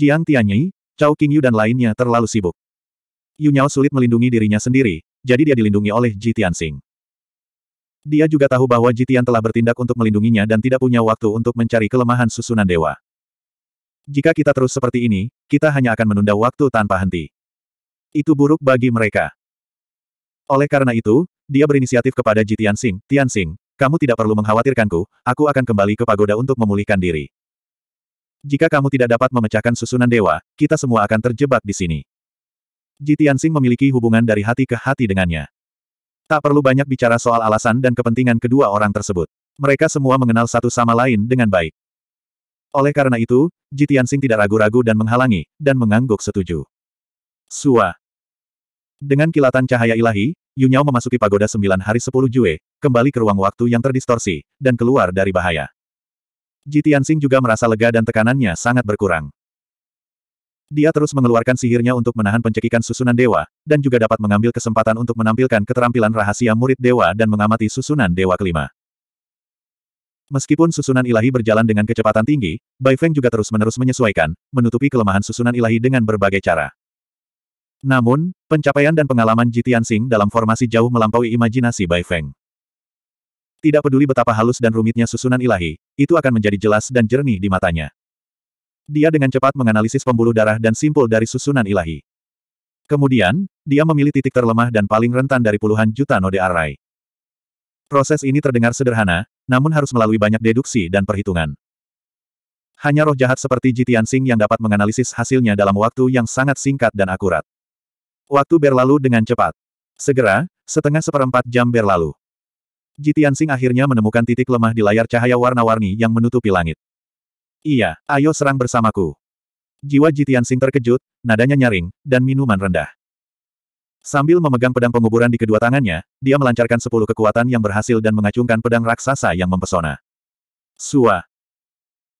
Jiang Tianyi, Cao Qingyu dan lainnya terlalu sibuk. Yu Nyao sulit melindungi dirinya sendiri, jadi dia dilindungi oleh Ji Tianxing. Dia juga tahu bahwa Ji Tian telah bertindak untuk melindunginya dan tidak punya waktu untuk mencari kelemahan susunan dewa. Jika kita terus seperti ini, kita hanya akan menunda waktu tanpa henti. Itu buruk bagi mereka. Oleh karena itu, dia berinisiatif kepada Ji Tianxing, Tianxing, kamu tidak perlu mengkhawatirkanku, aku akan kembali ke pagoda untuk memulihkan diri. Jika kamu tidak dapat memecahkan susunan dewa, kita semua akan terjebak di sini. Ji memiliki hubungan dari hati ke hati dengannya. Tak perlu banyak bicara soal alasan dan kepentingan kedua orang tersebut. Mereka semua mengenal satu sama lain dengan baik. Oleh karena itu, Ji tidak ragu-ragu dan menghalangi, dan mengangguk setuju. Sua. Dengan kilatan cahaya ilahi, Yunyao memasuki pagoda sembilan hari sepuluh Jue, kembali ke ruang waktu yang terdistorsi, dan keluar dari bahaya. Ji Tianxing juga merasa lega dan tekanannya sangat berkurang. Dia terus mengeluarkan sihirnya untuk menahan pencekikan susunan dewa, dan juga dapat mengambil kesempatan untuk menampilkan keterampilan rahasia murid dewa dan mengamati susunan dewa kelima. Meskipun susunan ilahi berjalan dengan kecepatan tinggi, Bai Feng juga terus-menerus menyesuaikan, menutupi kelemahan susunan ilahi dengan berbagai cara. Namun, pencapaian dan pengalaman Jitian dalam formasi jauh melampaui imajinasi Bai Feng. Tidak peduli betapa halus dan rumitnya susunan ilahi, itu akan menjadi jelas dan jernih di matanya. Dia dengan cepat menganalisis pembuluh darah dan simpul dari susunan ilahi. Kemudian, dia memilih titik terlemah dan paling rentan dari puluhan juta node array. Proses ini terdengar sederhana, namun harus melalui banyak deduksi dan perhitungan. Hanya roh jahat seperti Jitian Sing yang dapat menganalisis hasilnya dalam waktu yang sangat singkat dan akurat. Waktu berlalu dengan cepat. Segera, setengah seperempat jam berlalu. Jitian Sing akhirnya menemukan titik lemah di layar cahaya warna-warni yang menutupi langit. Iya, ayo serang bersamaku. Jiwa Jitian Sing terkejut, nadanya nyaring, dan minuman rendah. Sambil memegang pedang penguburan di kedua tangannya, dia melancarkan sepuluh kekuatan yang berhasil dan mengacungkan pedang raksasa yang mempesona. Sua.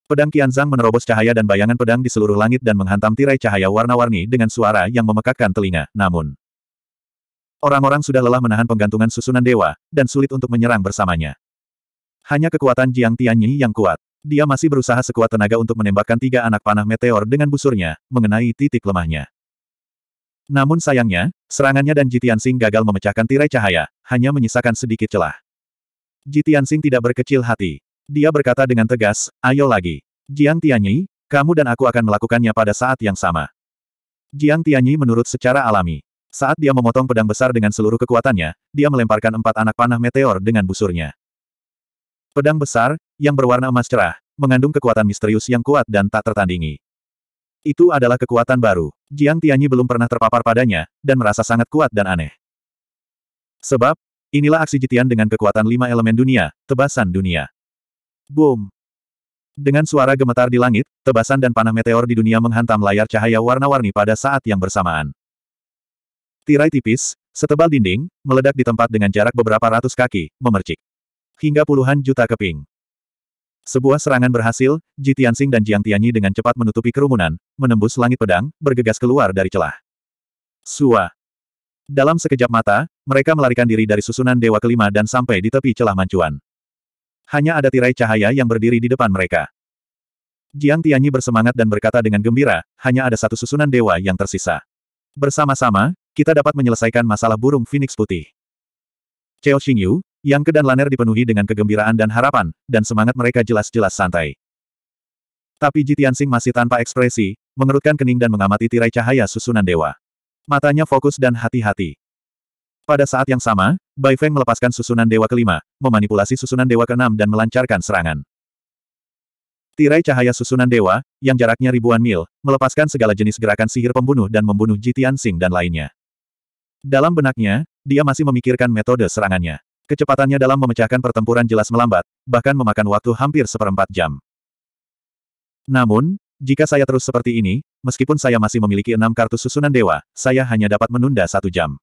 Pedang Qianzang menerobos cahaya dan bayangan pedang di seluruh langit dan menghantam tirai cahaya warna-warni dengan suara yang memekakkan telinga, namun. Orang-orang sudah lelah menahan penggantungan susunan dewa, dan sulit untuk menyerang bersamanya. Hanya kekuatan Jiang Tianyi yang kuat. Dia masih berusaha sekuat tenaga untuk menembakkan tiga anak panah meteor dengan busurnya, mengenai titik lemahnya. Namun sayangnya, serangannya dan Jitian Sing gagal memecahkan tirai cahaya, hanya menyisakan sedikit celah. Jitian Sing tidak berkecil hati. Dia berkata dengan tegas, ayo lagi. Jiang Tianyi, kamu dan aku akan melakukannya pada saat yang sama. Jiang Tianyi menurut secara alami. Saat dia memotong pedang besar dengan seluruh kekuatannya, dia melemparkan empat anak panah meteor dengan busurnya. Pedang besar, yang berwarna emas cerah, mengandung kekuatan misterius yang kuat dan tak tertandingi. Itu adalah kekuatan baru. Jiang Tianyi belum pernah terpapar padanya, dan merasa sangat kuat dan aneh. Sebab, inilah aksi jitian dengan kekuatan lima elemen dunia, tebasan dunia. Boom! Dengan suara gemetar di langit, tebasan dan panah meteor di dunia menghantam layar cahaya warna-warni pada saat yang bersamaan. Tirai tipis, setebal dinding, meledak di tempat dengan jarak beberapa ratus kaki, memercik. Hingga puluhan juta keping. Sebuah serangan berhasil, Ji Tianxing dan Jiang Tianyi dengan cepat menutupi kerumunan, menembus langit pedang, bergegas keluar dari celah. Sua. Dalam sekejap mata, mereka melarikan diri dari susunan Dewa Kelima dan sampai di tepi celah mancuan. Hanya ada tirai cahaya yang berdiri di depan mereka. Jiang Tianyi bersemangat dan berkata dengan gembira, hanya ada satu susunan dewa yang tersisa. Bersama-sama, kita dapat menyelesaikan masalah burung Phoenix putih. Cheo Xingyu, Yang Ke dan Laner dipenuhi dengan kegembiraan dan harapan, dan semangat mereka jelas-jelas santai. Tapi Jitiansing masih tanpa ekspresi, mengerutkan kening dan mengamati tirai cahaya susunan dewa. Matanya fokus dan hati-hati. Pada saat yang sama, Bai Feng melepaskan susunan dewa kelima, memanipulasi susunan dewa keenam dan melancarkan serangan. Tirai cahaya susunan dewa, yang jaraknya ribuan mil, melepaskan segala jenis gerakan sihir pembunuh dan membunuh Ji Tianxing dan lainnya. Dalam benaknya, dia masih memikirkan metode serangannya. Kecepatannya dalam memecahkan pertempuran jelas melambat, bahkan memakan waktu hampir seperempat jam. Namun, jika saya terus seperti ini, meskipun saya masih memiliki enam kartu susunan dewa, saya hanya dapat menunda satu jam.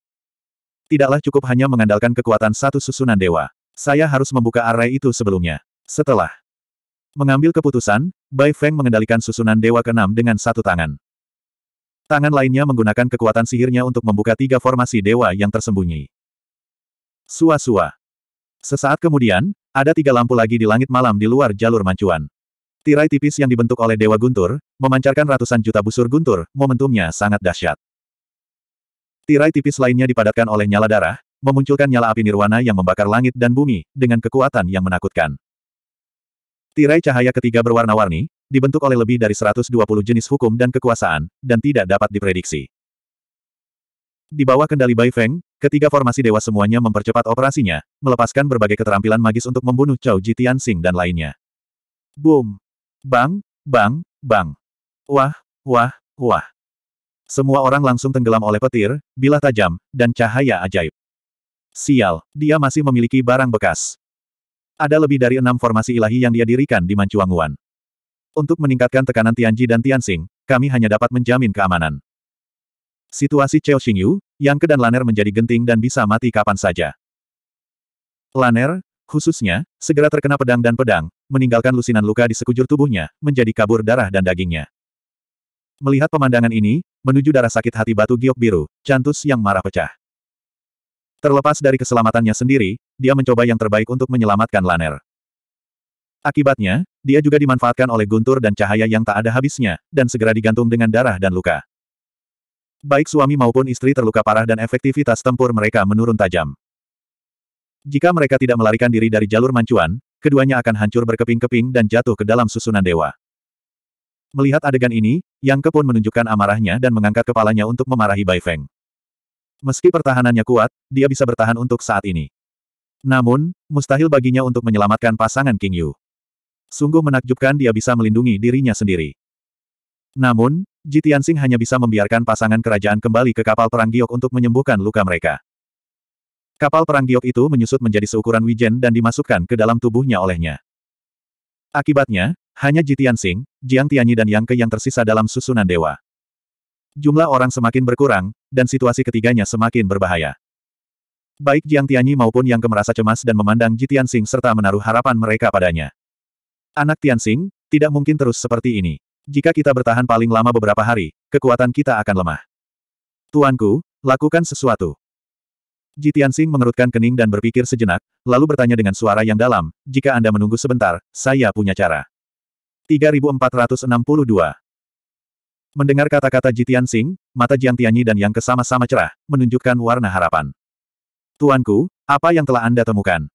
Tidaklah cukup hanya mengandalkan kekuatan satu susunan dewa. Saya harus membuka array itu sebelumnya. Setelah mengambil keputusan, Bai Feng mengendalikan susunan dewa keenam dengan satu tangan. Tangan lainnya menggunakan kekuatan sihirnya untuk membuka tiga formasi dewa yang tersembunyi. Sua-sua. Sesaat kemudian, ada tiga lampu lagi di langit malam di luar jalur mancuan. Tirai tipis yang dibentuk oleh Dewa Guntur, memancarkan ratusan juta busur guntur, momentumnya sangat dahsyat. Tirai tipis lainnya dipadatkan oleh nyala darah, memunculkan nyala api nirwana yang membakar langit dan bumi, dengan kekuatan yang menakutkan. Tirai cahaya ketiga berwarna-warni, dibentuk oleh lebih dari 120 jenis hukum dan kekuasaan, dan tidak dapat diprediksi. Di bawah kendali Bai Feng, ketiga formasi dewa semuanya mempercepat operasinya, melepaskan berbagai keterampilan magis untuk membunuh Chao Ji Tianxing dan lainnya. Boom! Bang, bang, bang! Wah, wah, wah! Semua orang langsung tenggelam oleh petir, bilah tajam, dan cahaya ajaib. Sial, dia masih memiliki barang bekas. Ada lebih dari enam formasi ilahi yang dia dirikan di Mancuanguan. Untuk meningkatkan tekanan Tianji dan Tianxing, kami hanya dapat menjamin keamanan. Situasi Cao Xingyu, Yang Ke dan Laner menjadi genting dan bisa mati kapan saja. Laner, khususnya, segera terkena pedang dan pedang, meninggalkan lusinan luka di sekujur tubuhnya, menjadi kabur darah dan dagingnya. Melihat pemandangan ini, menuju darah sakit hati batu giok biru, Cantus yang marah pecah. Terlepas dari keselamatannya sendiri, dia mencoba yang terbaik untuk menyelamatkan Laner. Akibatnya, dia juga dimanfaatkan oleh guntur dan cahaya yang tak ada habisnya, dan segera digantung dengan darah dan luka. Baik suami maupun istri terluka parah dan efektivitas tempur mereka menurun tajam. Jika mereka tidak melarikan diri dari jalur mancuan, keduanya akan hancur berkeping-keping dan jatuh ke dalam susunan dewa. Melihat adegan ini, Yang Ke pun menunjukkan amarahnya dan mengangkat kepalanya untuk memarahi Bai Feng. Meski pertahanannya kuat, dia bisa bertahan untuk saat ini. Namun, mustahil baginya untuk menyelamatkan pasangan King Yu. Sungguh menakjubkan dia bisa melindungi dirinya sendiri. Namun, Jitiansing hanya bisa membiarkan pasangan kerajaan kembali ke kapal perang Giok untuk menyembuhkan luka mereka. Kapal perang Giok itu menyusut menjadi seukuran wijen dan dimasukkan ke dalam tubuhnya olehnya. Akibatnya, hanya Jitiansing, Jiang Tianyi dan Yang Ke yang tersisa dalam susunan dewa. Jumlah orang semakin berkurang, dan situasi ketiganya semakin berbahaya. Baik Jiang Tianyi maupun Yang Ke merasa cemas dan memandang Jitiansing serta menaruh harapan mereka padanya. Anak Tianxing, tidak mungkin terus seperti ini. Jika kita bertahan paling lama beberapa hari, kekuatan kita akan lemah. Tuanku, lakukan sesuatu. Ji Tianxing mengerutkan kening dan berpikir sejenak, lalu bertanya dengan suara yang dalam, jika Anda menunggu sebentar, saya punya cara. 3462 Mendengar kata-kata Ji Tianxing, mata Jiang Tianyi dan Yang kesama-sama cerah, menunjukkan warna harapan. Tuanku, apa yang telah Anda temukan?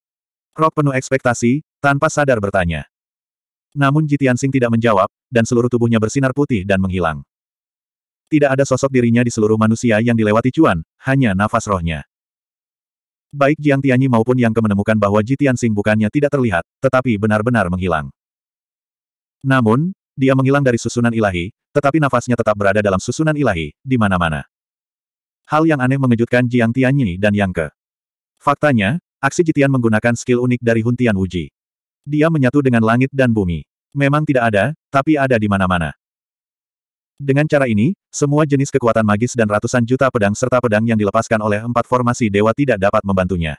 Rok penuh ekspektasi, tanpa sadar bertanya. Namun Sing tidak menjawab, dan seluruh tubuhnya bersinar putih dan menghilang. Tidak ada sosok dirinya di seluruh manusia yang dilewati Cuan, hanya nafas rohnya. Baik Jiang Tianyi maupun yang kemenemukan bahwa Sing bukannya tidak terlihat, tetapi benar-benar menghilang. Namun, dia menghilang dari susunan ilahi, tetapi nafasnya tetap berada dalam susunan ilahi, di mana-mana. Hal yang aneh mengejutkan Jiang Tianyi dan Yang Ke. Faktanya, aksi Jitian menggunakan skill unik dari Huntian Wuji. Dia menyatu dengan langit dan bumi. Memang tidak ada, tapi ada di mana-mana. Dengan cara ini, semua jenis kekuatan magis dan ratusan juta pedang serta pedang yang dilepaskan oleh empat formasi dewa tidak dapat membantunya.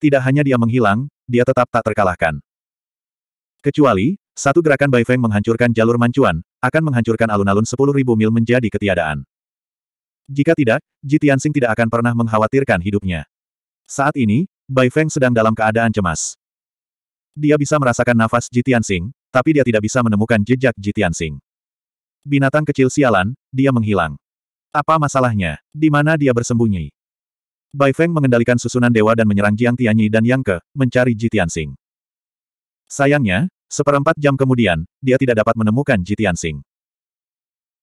Tidak hanya dia menghilang, dia tetap tak terkalahkan. Kecuali, satu gerakan Bai Feng menghancurkan jalur mancuan, akan menghancurkan alun-alun sepuluh ribu mil menjadi ketiadaan. Jika tidak, Ji Tianxing tidak akan pernah mengkhawatirkan hidupnya. Saat ini, Bai Feng sedang dalam keadaan cemas. Dia bisa merasakan nafas Jitian Sing, tapi dia tidak bisa menemukan jejak Jitian Sing. Binatang kecil sialan, dia menghilang. Apa masalahnya? Di mana dia bersembunyi? Bai Feng mengendalikan susunan dewa dan menyerang Jiang Tianyi dan Yang Ke, mencari Jitian Sing. Sayangnya, seperempat jam kemudian, dia tidak dapat menemukan Jitian Sing.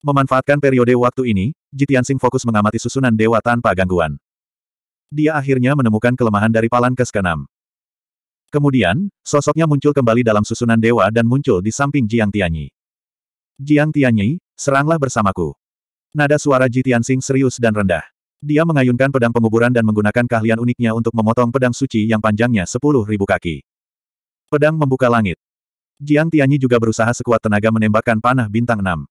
Memanfaatkan periode waktu ini, Jitian Sing fokus mengamati susunan dewa tanpa gangguan. Dia akhirnya menemukan kelemahan dari Palankes keenam. Kemudian, sosoknya muncul kembali dalam susunan dewa dan muncul di samping Jiang Tianyi. Jiang Tianyi, seranglah bersamaku. Nada suara Ji Tianxing serius dan rendah. Dia mengayunkan pedang penguburan dan menggunakan keahlian uniknya untuk memotong pedang suci yang panjangnya sepuluh ribu kaki. Pedang membuka langit. Jiang Tianyi juga berusaha sekuat tenaga menembakkan panah bintang enam.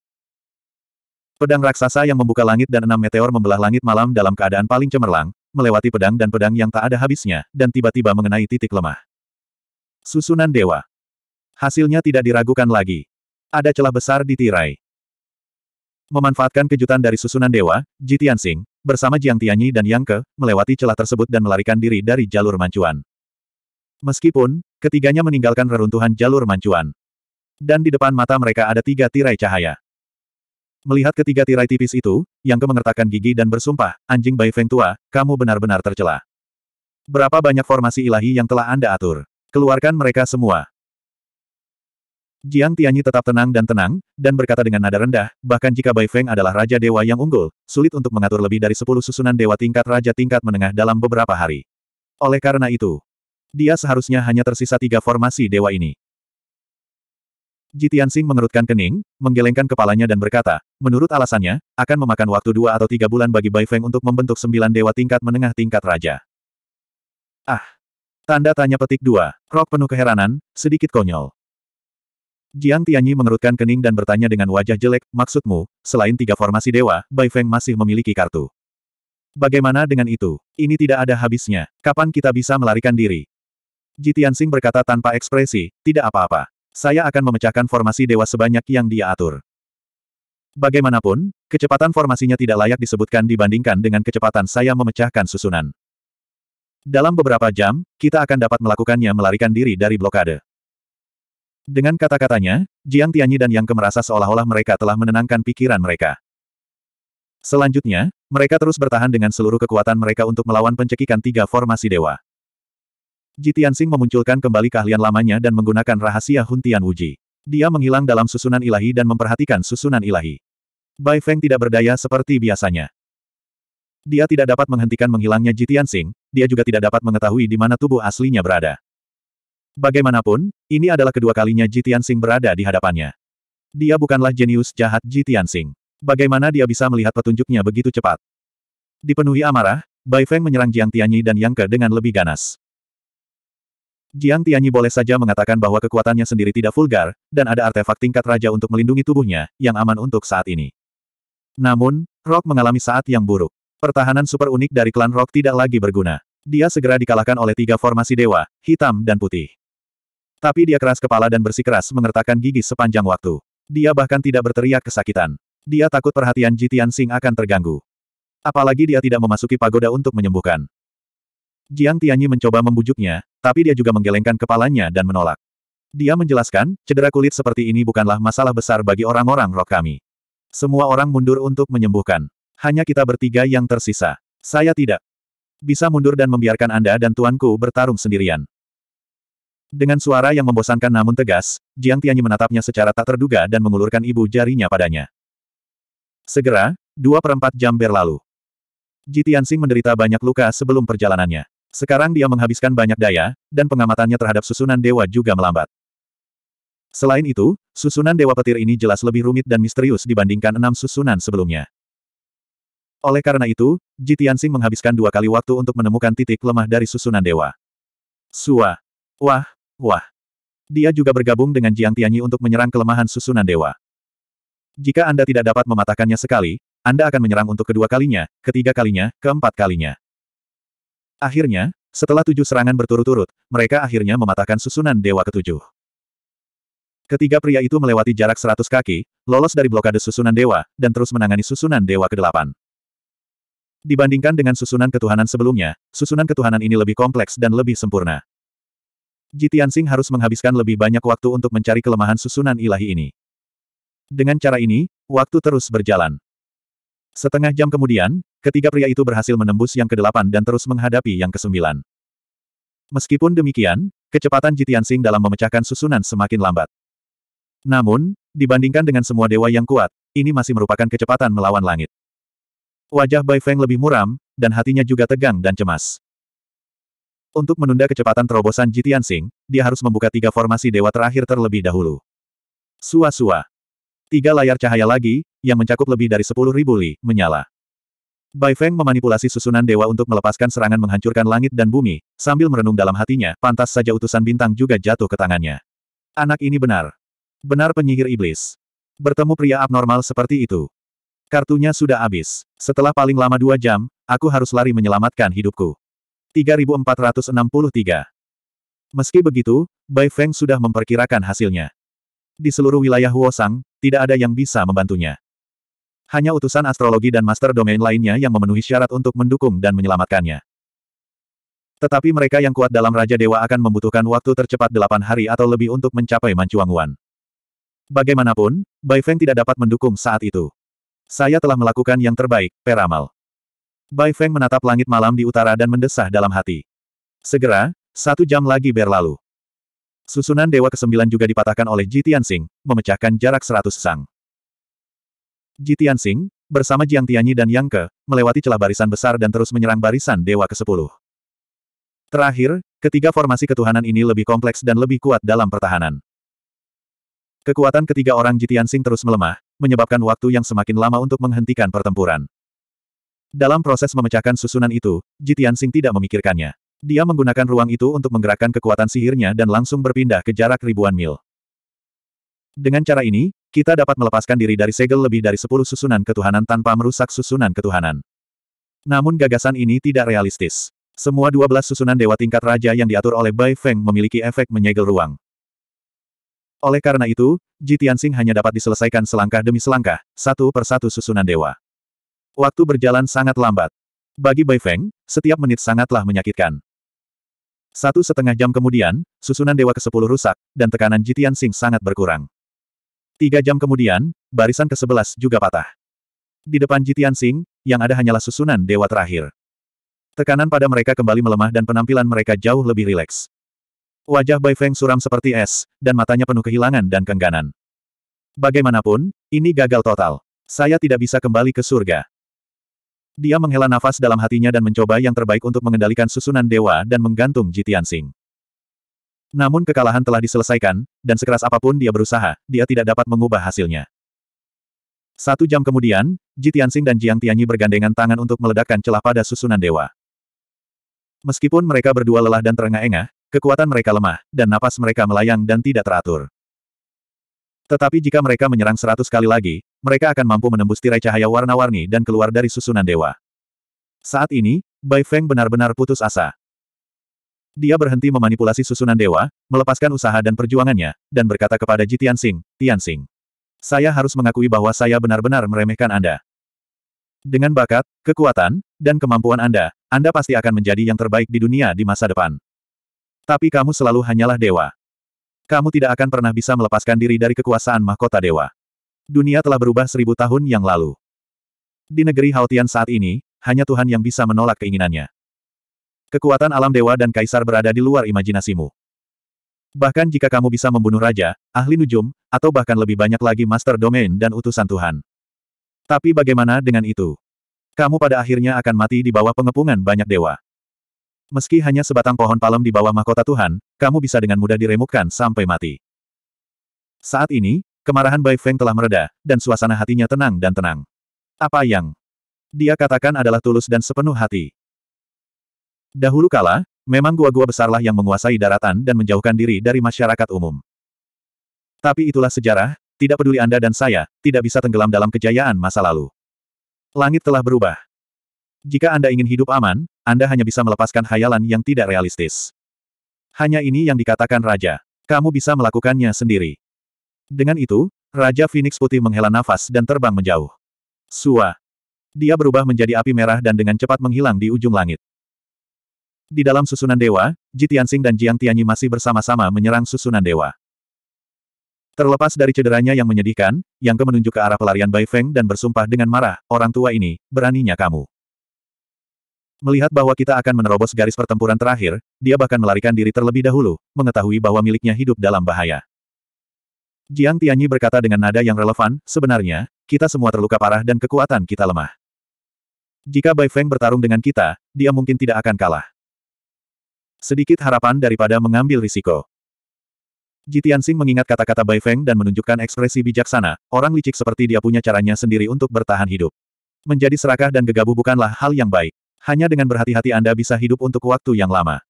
Pedang raksasa yang membuka langit dan enam meteor membelah langit malam dalam keadaan paling cemerlang, melewati pedang dan pedang yang tak ada habisnya, dan tiba-tiba mengenai titik lemah. Susunan dewa. Hasilnya tidak diragukan lagi. Ada celah besar di tirai. Memanfaatkan kejutan dari susunan dewa, Jitian Sing, bersama Jiang Tianyi dan Yang Ke, melewati celah tersebut dan melarikan diri dari jalur mancuan. Meskipun, ketiganya meninggalkan reruntuhan jalur mancuan. Dan di depan mata mereka ada tiga tirai cahaya. Melihat ketiga tirai tipis itu, Yang Ke mengertakkan gigi dan bersumpah, anjing Bai Feng tua, kamu benar-benar tercela. Berapa banyak formasi ilahi yang telah Anda atur? Keluarkan mereka semua. Jiang Tianyi tetap tenang dan tenang, dan berkata dengan nada rendah, bahkan jika Bai Feng adalah Raja Dewa yang unggul, sulit untuk mengatur lebih dari sepuluh susunan Dewa tingkat Raja tingkat menengah dalam beberapa hari. Oleh karena itu, dia seharusnya hanya tersisa tiga formasi Dewa ini. Jitiansing mengerutkan kening, menggelengkan kepalanya dan berkata, menurut alasannya, akan memakan waktu dua atau tiga bulan bagi Bai Feng untuk membentuk sembilan dewa tingkat menengah tingkat raja. Ah! Tanda tanya petik dua. Rok penuh keheranan, sedikit konyol. Jiang Tianyi mengerutkan kening dan bertanya dengan wajah jelek, maksudmu, selain tiga formasi dewa, Bai Feng masih memiliki kartu. Bagaimana dengan itu? Ini tidak ada habisnya. Kapan kita bisa melarikan diri? Ji Tianxing berkata tanpa ekspresi, tidak apa-apa. Saya akan memecahkan formasi dewa sebanyak yang dia atur. Bagaimanapun, kecepatan formasinya tidak layak disebutkan dibandingkan dengan kecepatan saya memecahkan susunan. Dalam beberapa jam, kita akan dapat melakukannya melarikan diri dari blokade. Dengan kata-katanya, Jiang Tianyi dan Yang Ke merasa seolah-olah mereka telah menenangkan pikiran mereka. Selanjutnya, mereka terus bertahan dengan seluruh kekuatan mereka untuk melawan pencekikan tiga formasi dewa. Ji Tianxing memunculkan kembali keahlian lamanya dan menggunakan rahasia Huntian Wuji. Dia menghilang dalam susunan ilahi dan memperhatikan susunan ilahi. Bai Feng tidak berdaya seperti biasanya. Dia tidak dapat menghentikan menghilangnya Ji Tianxing, dia juga tidak dapat mengetahui di mana tubuh aslinya berada. Bagaimanapun, ini adalah kedua kalinya Jitian Sing berada di hadapannya. Dia bukanlah jenius jahat Jitian Sing. Bagaimana dia bisa melihat petunjuknya begitu cepat? Dipenuhi amarah, Bai Feng menyerang Jiang Tianyi dan Yang Ke dengan lebih ganas. Jiang Tianyi boleh saja mengatakan bahwa kekuatannya sendiri tidak vulgar, dan ada artefak tingkat raja untuk melindungi tubuhnya, yang aman untuk saat ini. Namun, Rock mengalami saat yang buruk. Pertahanan super unik dari klan Rock tidak lagi berguna. Dia segera dikalahkan oleh tiga formasi dewa, hitam dan putih. Tapi dia keras kepala dan bersikeras mengertakkan gigi sepanjang waktu. Dia bahkan tidak berteriak kesakitan. Dia takut perhatian Jitian Sing akan terganggu. Apalagi dia tidak memasuki pagoda untuk menyembuhkan. Jiang Tianyi mencoba membujuknya, tapi dia juga menggelengkan kepalanya dan menolak. Dia menjelaskan, cedera kulit seperti ini bukanlah masalah besar bagi orang-orang roh kami. Semua orang mundur untuk menyembuhkan. Hanya kita bertiga yang tersisa. Saya tidak bisa mundur dan membiarkan Anda dan tuanku bertarung sendirian. Dengan suara yang membosankan namun tegas, Jiang Tianyi menatapnya secara tak terduga dan mengulurkan ibu jarinya padanya. Segera, dua perempat jam berlalu. Ji Tianxing menderita banyak luka sebelum perjalanannya. Sekarang dia menghabiskan banyak daya, dan pengamatannya terhadap susunan dewa juga melambat. Selain itu, susunan dewa petir ini jelas lebih rumit dan misterius dibandingkan enam susunan sebelumnya. Oleh karena itu, Ji Tianxing menghabiskan dua kali waktu untuk menemukan titik lemah dari susunan dewa. Sua. Wah, wah. Dia juga bergabung dengan Jiang Tianyi untuk menyerang kelemahan susunan dewa. Jika Anda tidak dapat mematahkannya sekali, Anda akan menyerang untuk kedua kalinya, ketiga kalinya, keempat kalinya. Akhirnya, setelah tujuh serangan berturut-turut, mereka akhirnya mematahkan susunan dewa ketujuh. Ketiga pria itu melewati jarak seratus kaki, lolos dari blokade susunan dewa, dan terus menangani susunan dewa kedelapan. Dibandingkan dengan susunan ketuhanan sebelumnya, susunan ketuhanan ini lebih kompleks dan lebih sempurna. Jitiansing harus menghabiskan lebih banyak waktu untuk mencari kelemahan susunan ilahi ini. Dengan cara ini, waktu terus berjalan. Setengah jam kemudian, ketiga pria itu berhasil menembus yang kedelapan dan terus menghadapi yang kesembilan. Meskipun demikian, kecepatan Jitiansing dalam memecahkan susunan semakin lambat. Namun, dibandingkan dengan semua dewa yang kuat, ini masih merupakan kecepatan melawan langit. Wajah Bai Feng lebih muram, dan hatinya juga tegang dan cemas. Untuk menunda kecepatan terobosan Jitian Sing, dia harus membuka tiga formasi dewa terakhir terlebih dahulu. Sua-sua. Tiga layar cahaya lagi, yang mencakup lebih dari sepuluh ribu li, menyala. Bai Feng memanipulasi susunan dewa untuk melepaskan serangan menghancurkan langit dan bumi, sambil merenung dalam hatinya, pantas saja utusan bintang juga jatuh ke tangannya. Anak ini benar. Benar penyihir iblis. Bertemu pria abnormal seperti itu. Kartunya sudah habis. Setelah paling lama dua jam, aku harus lari menyelamatkan hidupku. 3463. Meski begitu, Bai Feng sudah memperkirakan hasilnya. Di seluruh wilayah Huosang, tidak ada yang bisa membantunya. Hanya utusan astrologi dan master domain lainnya yang memenuhi syarat untuk mendukung dan menyelamatkannya. Tetapi mereka yang kuat dalam Raja Dewa akan membutuhkan waktu tercepat delapan hari atau lebih untuk mencapai Wan. Bagaimanapun, Bai Feng tidak dapat mendukung saat itu. Saya telah melakukan yang terbaik, Peramal. Bai Feng menatap langit malam di utara dan mendesah dalam hati. Segera, satu jam lagi berlalu. Susunan Dewa ke-9 juga dipatahkan oleh Ji Tianxing, memecahkan jarak seratus sang. Ji Tianxing, bersama Jiang Tianyi dan Yang Ke, melewati celah barisan besar dan terus menyerang barisan Dewa ke-10. Terakhir, ketiga formasi ketuhanan ini lebih kompleks dan lebih kuat dalam pertahanan. Kekuatan ketiga orang Tianxing terus melemah, menyebabkan waktu yang semakin lama untuk menghentikan pertempuran. Dalam proses memecahkan susunan itu, Jitian Sing tidak memikirkannya. Dia menggunakan ruang itu untuk menggerakkan kekuatan sihirnya dan langsung berpindah ke jarak ribuan mil. Dengan cara ini, kita dapat melepaskan diri dari segel lebih dari sepuluh susunan ketuhanan tanpa merusak susunan ketuhanan. Namun gagasan ini tidak realistis. Semua dua belas susunan dewa tingkat raja yang diatur oleh Bai Feng memiliki efek menyegel ruang. Oleh karena itu, Ji Tianxing hanya dapat diselesaikan selangkah demi selangkah, satu persatu susunan dewa. Waktu berjalan sangat lambat. Bagi Bai Feng, setiap menit sangatlah menyakitkan. Satu setengah jam kemudian, susunan dewa ke-10 rusak, dan tekanan Ji Tianxing sangat berkurang. Tiga jam kemudian, barisan ke-11 juga patah. Di depan Ji Tianxing, yang ada hanyalah susunan dewa terakhir. Tekanan pada mereka kembali melemah dan penampilan mereka jauh lebih rileks. Wajah Bai Feng suram seperti es, dan matanya penuh kehilangan dan kengganan. Bagaimanapun, ini gagal total. Saya tidak bisa kembali ke surga. Dia menghela nafas dalam hatinya dan mencoba yang terbaik untuk mengendalikan susunan dewa dan menggantung Jitian Sing. Namun kekalahan telah diselesaikan, dan sekeras apapun dia berusaha, dia tidak dapat mengubah hasilnya. Satu jam kemudian, Jitian Sing dan Jiang Tianyi bergandengan tangan untuk meledakkan celah pada susunan dewa. Meskipun mereka berdua lelah dan terengah-engah, Kekuatan mereka lemah, dan napas mereka melayang dan tidak teratur. Tetapi jika mereka menyerang seratus kali lagi, mereka akan mampu menembus tirai cahaya warna-warni dan keluar dari susunan dewa. Saat ini, Bai Feng benar-benar putus asa. Dia berhenti memanipulasi susunan dewa, melepaskan usaha dan perjuangannya, dan berkata kepada Ji Tianxing, Tianxing. Saya harus mengakui bahwa saya benar-benar meremehkan Anda. Dengan bakat, kekuatan, dan kemampuan Anda, Anda pasti akan menjadi yang terbaik di dunia di masa depan. Tapi kamu selalu hanyalah dewa. Kamu tidak akan pernah bisa melepaskan diri dari kekuasaan mahkota dewa. Dunia telah berubah seribu tahun yang lalu. Di negeri Haotian saat ini, hanya Tuhan yang bisa menolak keinginannya. Kekuatan alam dewa dan kaisar berada di luar imajinasimu. Bahkan jika kamu bisa membunuh raja, ahli nujum, atau bahkan lebih banyak lagi master domain dan utusan Tuhan. Tapi bagaimana dengan itu? Kamu pada akhirnya akan mati di bawah pengepungan banyak dewa. Meski hanya sebatang pohon palem di bawah mahkota Tuhan, kamu bisa dengan mudah diremukkan sampai mati. Saat ini, kemarahan Bai Feng telah mereda, dan suasana hatinya tenang dan tenang. Apa yang dia katakan adalah tulus dan sepenuh hati. Dahulu kala, memang gua-gua besarlah yang menguasai daratan dan menjauhkan diri dari masyarakat umum. Tapi itulah sejarah, tidak peduli Anda dan saya, tidak bisa tenggelam dalam kejayaan masa lalu. Langit telah berubah. Jika Anda ingin hidup aman, Anda hanya bisa melepaskan hayalan yang tidak realistis. Hanya ini yang dikatakan Raja. Kamu bisa melakukannya sendiri. Dengan itu, Raja Phoenix Putih menghela nafas dan terbang menjauh. Sua. Dia berubah menjadi api merah dan dengan cepat menghilang di ujung langit. Di dalam susunan dewa, Ji Tianxing dan Jiang Tianyi masih bersama-sama menyerang susunan dewa. Terlepas dari cederanya yang menyedihkan, Yang Ke menunjuk ke arah pelarian Bai Feng dan bersumpah dengan marah, orang tua ini, beraninya kamu. Melihat bahwa kita akan menerobos garis pertempuran terakhir, dia bahkan melarikan diri terlebih dahulu, mengetahui bahwa miliknya hidup dalam bahaya. Jiang Tianyi berkata dengan nada yang relevan, sebenarnya, kita semua terluka parah dan kekuatan kita lemah. Jika Bai Feng bertarung dengan kita, dia mungkin tidak akan kalah. Sedikit harapan daripada mengambil risiko. Ji Tianxing mengingat kata-kata Bai Feng dan menunjukkan ekspresi bijaksana, orang licik seperti dia punya caranya sendiri untuk bertahan hidup. Menjadi serakah dan gegabah bukanlah hal yang baik hanya dengan berhati-hati Anda bisa hidup untuk waktu yang lama.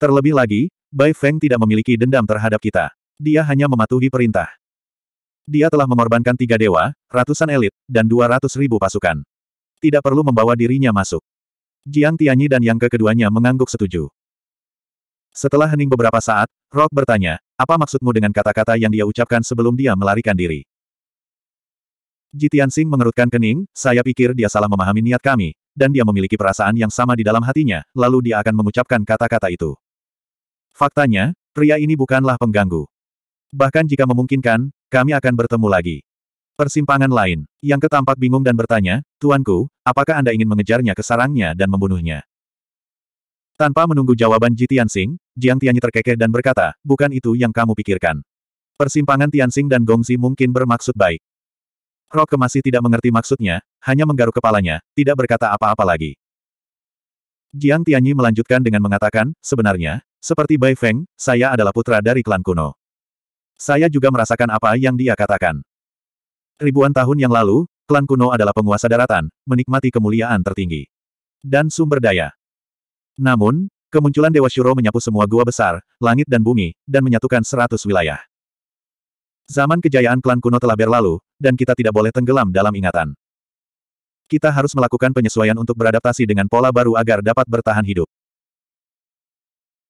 Terlebih lagi, Bai Feng tidak memiliki dendam terhadap kita. Dia hanya mematuhi perintah. Dia telah mengorbankan tiga dewa, ratusan elit, dan dua ratus ribu pasukan. Tidak perlu membawa dirinya masuk. Jiang Tianyi dan yang kekeduanya mengangguk setuju. Setelah hening beberapa saat, Rock bertanya, apa maksudmu dengan kata-kata yang dia ucapkan sebelum dia melarikan diri? Jitian Sing mengerutkan kening, saya pikir dia salah memahami niat kami, dan dia memiliki perasaan yang sama di dalam hatinya, lalu dia akan mengucapkan kata-kata itu. Faktanya, pria ini bukanlah pengganggu. Bahkan jika memungkinkan, kami akan bertemu lagi. Persimpangan lain, yang ketampak bingung dan bertanya, Tuanku, apakah Anda ingin mengejarnya ke sarangnya dan membunuhnya? Tanpa menunggu jawaban Ji Tianxing, Jiang Tianyi terkekeh dan berkata, bukan itu yang kamu pikirkan. Persimpangan Tianxing dan Gongzi mungkin bermaksud baik. Roke masih tidak mengerti maksudnya, hanya menggaruk kepalanya, tidak berkata apa-apa lagi. Jiang Tianyi melanjutkan dengan mengatakan, sebenarnya, seperti Bai Feng, saya adalah putra dari klan kuno. Saya juga merasakan apa yang dia katakan. Ribuan tahun yang lalu, klan kuno adalah penguasa daratan, menikmati kemuliaan tertinggi. Dan sumber daya. Namun, kemunculan Dewa Shuro menyapu semua gua besar, langit dan bumi, dan menyatukan seratus wilayah. Zaman kejayaan klan kuno telah berlalu, dan kita tidak boleh tenggelam dalam ingatan. Kita harus melakukan penyesuaian untuk beradaptasi dengan pola baru agar dapat bertahan hidup.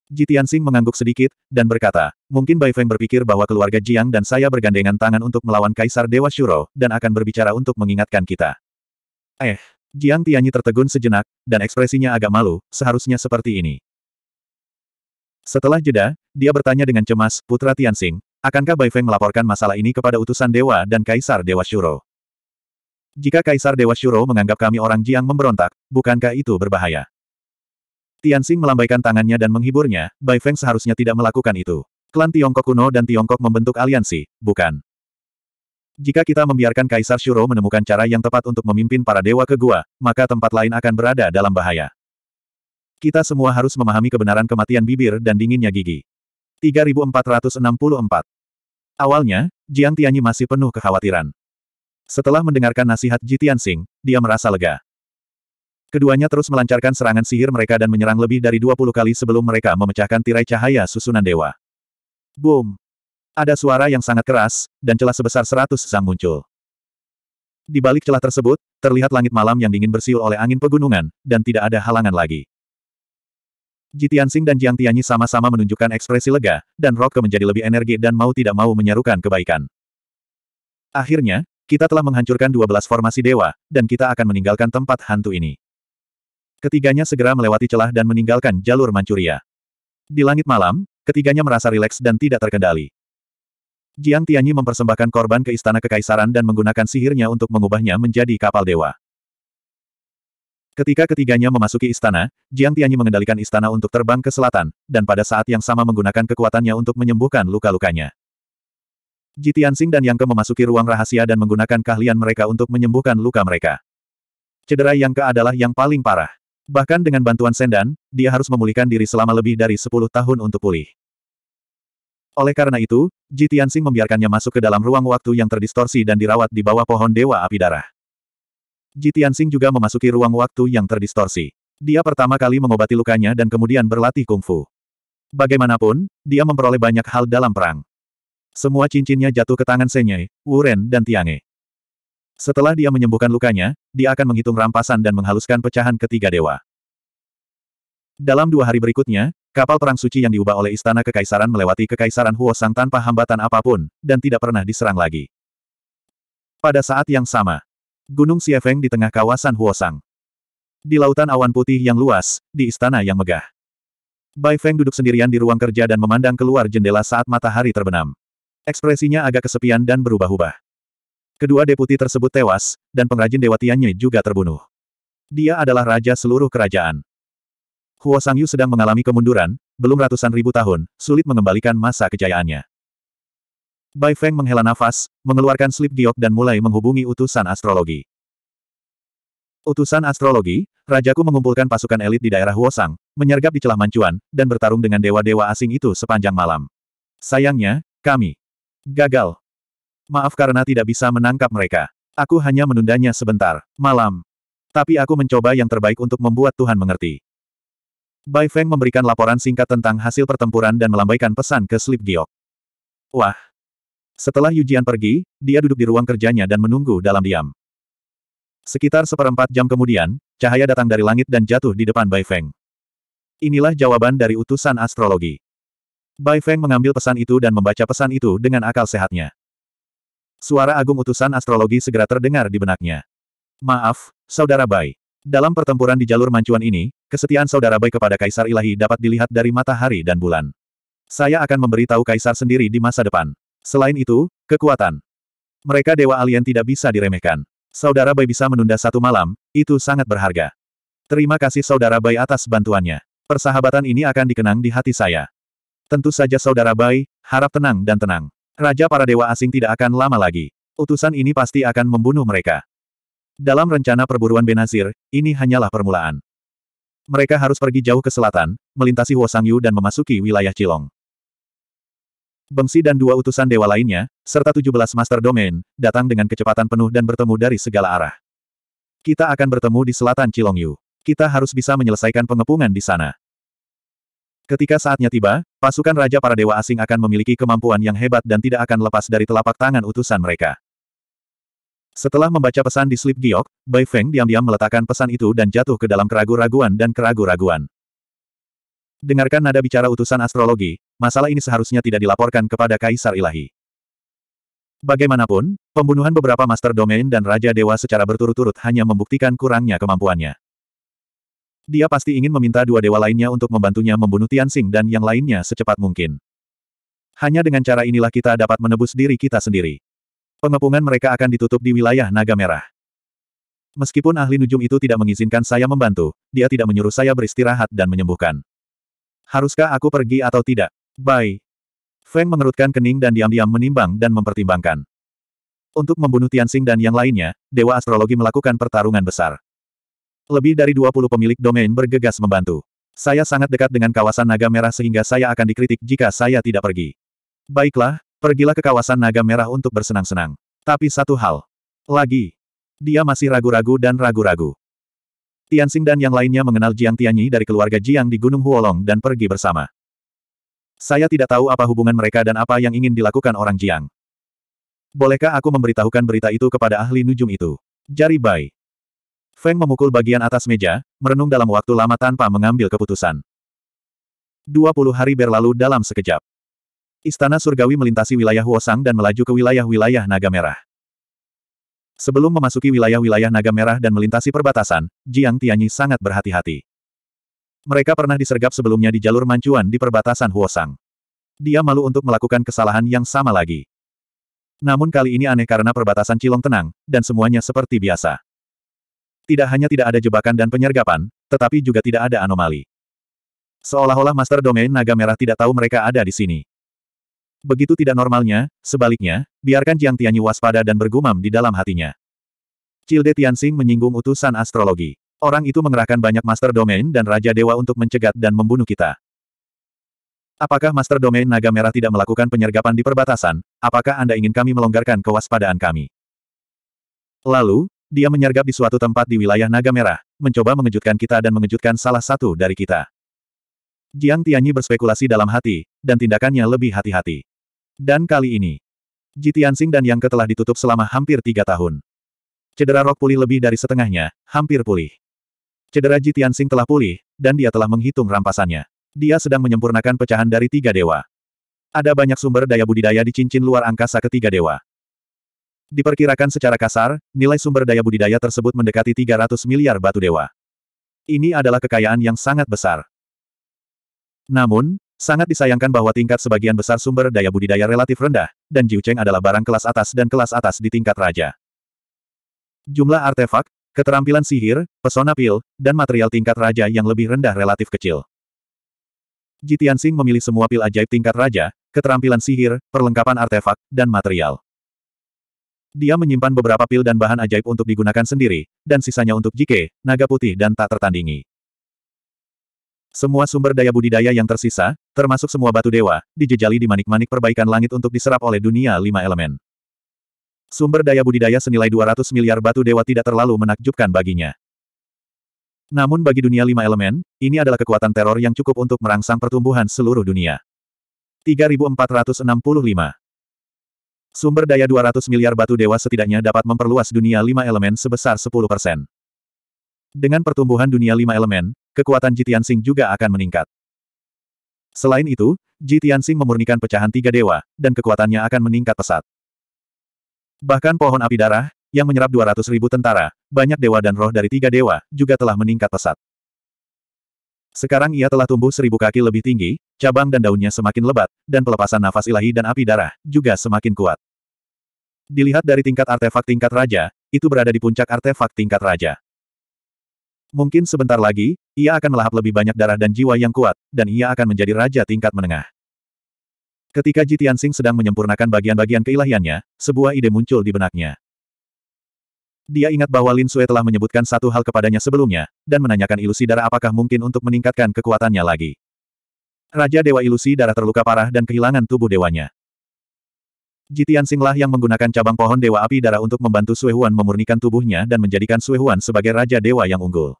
Ji Tianxing mengangguk sedikit, dan berkata, mungkin Bai Feng berpikir bahwa keluarga Jiang dan saya bergandengan tangan untuk melawan Kaisar Dewa Shuro, dan akan berbicara untuk mengingatkan kita. Eh, Jiang Tianyi tertegun sejenak, dan ekspresinya agak malu, seharusnya seperti ini. Setelah jeda, dia bertanya dengan cemas, Putra Tianxing, Akankah Bai Feng melaporkan masalah ini kepada utusan Dewa dan Kaisar Dewa Shuro? Jika Kaisar Dewa Shuro menganggap kami orang Jiang memberontak, bukankah itu berbahaya? Tianxing melambaikan tangannya dan menghiburnya, Bai Feng seharusnya tidak melakukan itu. Klan Tiongkok kuno dan Tiongkok membentuk aliansi, bukan? Jika kita membiarkan Kaisar Shuro menemukan cara yang tepat untuk memimpin para dewa ke gua, maka tempat lain akan berada dalam bahaya. Kita semua harus memahami kebenaran kematian bibir dan dinginnya gigi. 3464. Awalnya, Jiang Tianyi masih penuh kekhawatiran. Setelah mendengarkan nasihat Ji Tianxing, dia merasa lega. Keduanya terus melancarkan serangan sihir mereka dan menyerang lebih dari 20 kali sebelum mereka memecahkan tirai cahaya susunan dewa. Boom! Ada suara yang sangat keras, dan celah sebesar seratus sang muncul. Di balik celah tersebut, terlihat langit malam yang dingin bersiul oleh angin pegunungan, dan tidak ada halangan lagi. Tianxing dan Jiang Tianyi sama-sama menunjukkan ekspresi lega, dan Roke menjadi lebih energi dan mau tidak mau menyerukan kebaikan. Akhirnya, kita telah menghancurkan 12 formasi dewa, dan kita akan meninggalkan tempat hantu ini. Ketiganya segera melewati celah dan meninggalkan jalur Manchuria. Di langit malam, ketiganya merasa rileks dan tidak terkendali. Jiang Tianyi mempersembahkan korban ke istana kekaisaran dan menggunakan sihirnya untuk mengubahnya menjadi kapal dewa. Ketika ketiganya memasuki istana, Jiang Tianyi mengendalikan istana untuk terbang ke selatan, dan pada saat yang sama menggunakan kekuatannya untuk menyembuhkan luka-lukanya. Ji Tianxing dan Yang Ke memasuki ruang rahasia dan menggunakan keahlian mereka untuk menyembuhkan luka mereka. Cedera Yang Ke adalah yang paling parah. Bahkan dengan bantuan Sendan, dia harus memulihkan diri selama lebih dari 10 tahun untuk pulih. Oleh karena itu, Ji Tianxing membiarkannya masuk ke dalam ruang waktu yang terdistorsi dan dirawat di bawah pohon Dewa Api Darah. Ji Tianxing juga memasuki ruang waktu yang terdistorsi. Dia pertama kali mengobati lukanya dan kemudian berlatih kungfu. Bagaimanapun, dia memperoleh banyak hal dalam perang. Semua cincinnya jatuh ke tangan Senye, Wuren dan Tiange. Setelah dia menyembuhkan lukanya, dia akan menghitung rampasan dan menghaluskan pecahan ketiga dewa. Dalam dua hari berikutnya, Kapal perang suci yang diubah oleh istana kekaisaran melewati kekaisaran Huosang tanpa hambatan apapun, dan tidak pernah diserang lagi. Pada saat yang sama, Gunung Siefeng di tengah kawasan Huosang. Di lautan awan putih yang luas, di istana yang megah. Bai Feng duduk sendirian di ruang kerja dan memandang keluar jendela saat matahari terbenam. Ekspresinya agak kesepian dan berubah-ubah. Kedua deputi tersebut tewas, dan pengrajin Dewa Tianyi juga terbunuh. Dia adalah raja seluruh kerajaan. Huo Sangyu sedang mengalami kemunduran, belum ratusan ribu tahun, sulit mengembalikan masa kejayaannya. Bai Feng menghela nafas, mengeluarkan slip giok dan mulai menghubungi utusan astrologi. Utusan astrologi, Rajaku mengumpulkan pasukan elit di daerah Huosang, menyergap di celah mancuan, dan bertarung dengan dewa-dewa asing itu sepanjang malam. Sayangnya, kami gagal. Maaf karena tidak bisa menangkap mereka. Aku hanya menundanya sebentar, malam. Tapi aku mencoba yang terbaik untuk membuat Tuhan mengerti. Bai Feng memberikan laporan singkat tentang hasil pertempuran dan melambaikan pesan ke Slip Giok. Wah, setelah Yujian pergi, dia duduk di ruang kerjanya dan menunggu dalam diam. Sekitar seperempat jam kemudian, cahaya datang dari langit dan jatuh di depan Bai Feng. Inilah jawaban dari utusan astrologi. Bai Feng mengambil pesan itu dan membaca pesan itu dengan akal sehatnya. Suara agung utusan astrologi segera terdengar di benaknya. Maaf, Saudara Bai. Dalam pertempuran di jalur mancuan ini, kesetiaan Saudara Bai kepada Kaisar Ilahi dapat dilihat dari matahari dan bulan. Saya akan memberitahu Kaisar sendiri di masa depan. Selain itu, kekuatan. Mereka dewa alien tidak bisa diremehkan. Saudara Bai bisa menunda satu malam, itu sangat berharga. Terima kasih Saudara Bai atas bantuannya. Persahabatan ini akan dikenang di hati saya. Tentu saja Saudara Bai, harap tenang dan tenang. Raja para dewa asing tidak akan lama lagi. Utusan ini pasti akan membunuh mereka. Dalam rencana perburuan Benazir, ini hanyalah permulaan. Mereka harus pergi jauh ke selatan, melintasi Wosangyu dan memasuki wilayah Cilong. Bengsi dan dua utusan dewa lainnya, serta 17 master domain, datang dengan kecepatan penuh dan bertemu dari segala arah. Kita akan bertemu di selatan Cilongyu. Kita harus bisa menyelesaikan pengepungan di sana. Ketika saatnya tiba, pasukan Raja para Dewa Asing akan memiliki kemampuan yang hebat dan tidak akan lepas dari telapak tangan utusan mereka. Setelah membaca pesan di slip giok, Bai Feng diam-diam meletakkan pesan itu dan jatuh ke dalam keragu-raguan dan keragu-raguan. Dengarkan nada bicara utusan astrologi, masalah ini seharusnya tidak dilaporkan kepada Kaisar Ilahi. Bagaimanapun, pembunuhan beberapa Master Domain dan Raja Dewa secara berturut-turut hanya membuktikan kurangnya kemampuannya. Dia pasti ingin meminta dua dewa lainnya untuk membantunya membunuh Tianxing dan yang lainnya secepat mungkin. Hanya dengan cara inilah kita dapat menebus diri kita sendiri. Pengepungan mereka akan ditutup di wilayah Naga Merah. Meskipun ahli nujum itu tidak mengizinkan saya membantu, dia tidak menyuruh saya beristirahat dan menyembuhkan. Haruskah aku pergi atau tidak? Baik. Feng mengerutkan kening dan diam-diam menimbang dan mempertimbangkan. Untuk membunuh Tianxing dan yang lainnya, Dewa Astrologi melakukan pertarungan besar. Lebih dari 20 pemilik domain bergegas membantu. Saya sangat dekat dengan kawasan naga merah sehingga saya akan dikritik jika saya tidak pergi. Baiklah, pergilah ke kawasan naga merah untuk bersenang-senang. Tapi satu hal. Lagi. Dia masih ragu-ragu dan ragu-ragu. Tianxing dan yang lainnya mengenal Jiang Tianyi dari keluarga Jiang di Gunung Huolong dan pergi bersama. Saya tidak tahu apa hubungan mereka dan apa yang ingin dilakukan orang Jiang. Bolehkah aku memberitahukan berita itu kepada ahli nujum itu? Jari Bai. Feng memukul bagian atas meja, merenung dalam waktu lama tanpa mengambil keputusan. 20 hari berlalu dalam sekejap. Istana Surgawi melintasi wilayah Huosang dan melaju ke wilayah-wilayah Naga Merah. Sebelum memasuki wilayah-wilayah naga merah dan melintasi perbatasan, Jiang Tianyi sangat berhati-hati. Mereka pernah disergap sebelumnya di jalur mancuan di perbatasan Huosang. Dia malu untuk melakukan kesalahan yang sama lagi. Namun kali ini aneh karena perbatasan Cilong tenang, dan semuanya seperti biasa. Tidak hanya tidak ada jebakan dan penyergapan, tetapi juga tidak ada anomali. Seolah-olah Master Domain Naga Merah tidak tahu mereka ada di sini. Begitu tidak normalnya, sebaliknya, biarkan Jiang Tianyi waspada dan bergumam di dalam hatinya. Cilde Tianxing menyinggung utusan astrologi. Orang itu mengerahkan banyak master domain dan raja dewa untuk mencegat dan membunuh kita. Apakah master domain naga merah tidak melakukan penyergapan di perbatasan? Apakah Anda ingin kami melonggarkan kewaspadaan kami? Lalu, dia menyergap di suatu tempat di wilayah naga merah, mencoba mengejutkan kita dan mengejutkan salah satu dari kita. Jiang Tianyi berspekulasi dalam hati, dan tindakannya lebih hati-hati. Dan kali ini, Ji Tianxing dan Yang telah ditutup selama hampir tiga tahun. Cedera Rok pulih lebih dari setengahnya, hampir pulih. Cedera Ji Tianxing telah pulih, dan dia telah menghitung rampasannya. Dia sedang menyempurnakan pecahan dari tiga dewa. Ada banyak sumber daya budidaya di cincin luar angkasa ketiga dewa. Diperkirakan secara kasar, nilai sumber daya budidaya tersebut mendekati 300 miliar batu dewa. Ini adalah kekayaan yang sangat besar. Namun, sangat disayangkan bahwa tingkat sebagian besar sumber daya budidaya relatif rendah, dan Jiu Cheng adalah barang kelas atas dan kelas atas di tingkat raja. Jumlah artefak, keterampilan sihir, pesona pil, dan material tingkat raja yang lebih rendah relatif kecil. Jitian Sing memilih semua pil ajaib tingkat raja, keterampilan sihir, perlengkapan artefak, dan material. Dia menyimpan beberapa pil dan bahan ajaib untuk digunakan sendiri, dan sisanya untuk Jike, naga putih dan tak tertandingi. Semua sumber daya budidaya yang tersisa, termasuk semua batu dewa, dijejali di manik-manik perbaikan langit untuk diserap oleh dunia lima elemen. Sumber daya budidaya senilai 200 miliar batu dewa tidak terlalu menakjubkan baginya. Namun bagi dunia lima elemen, ini adalah kekuatan teror yang cukup untuk merangsang pertumbuhan seluruh dunia. 3465 Sumber daya 200 miliar batu dewa setidaknya dapat memperluas dunia lima elemen sebesar 10 Dengan pertumbuhan dunia lima elemen, kekuatan Jitian Sing juga akan meningkat. Selain itu, Jitian Sing memurnikan pecahan tiga dewa, dan kekuatannya akan meningkat pesat. Bahkan pohon api darah, yang menyerap 200 ribu tentara, banyak dewa dan roh dari tiga dewa, juga telah meningkat pesat. Sekarang ia telah tumbuh seribu kaki lebih tinggi, cabang dan daunnya semakin lebat, dan pelepasan nafas ilahi dan api darah, juga semakin kuat. Dilihat dari tingkat artefak tingkat raja, itu berada di puncak artefak tingkat raja. Mungkin sebentar lagi, ia akan melahap lebih banyak darah dan jiwa yang kuat, dan ia akan menjadi raja tingkat menengah. Ketika Jitian Sing sedang menyempurnakan bagian-bagian keilahiannya, sebuah ide muncul di benaknya. Dia ingat bahwa Lin Sue telah menyebutkan satu hal kepadanya sebelumnya, dan menanyakan ilusi darah apakah mungkin untuk meningkatkan kekuatannya lagi. Raja Dewa Ilusi Darah terluka parah dan kehilangan tubuh dewanya. Jitian Singlah yang menggunakan cabang pohon Dewa Api Darah untuk membantu Huan memurnikan tubuhnya dan menjadikan Huan sebagai Raja Dewa yang unggul.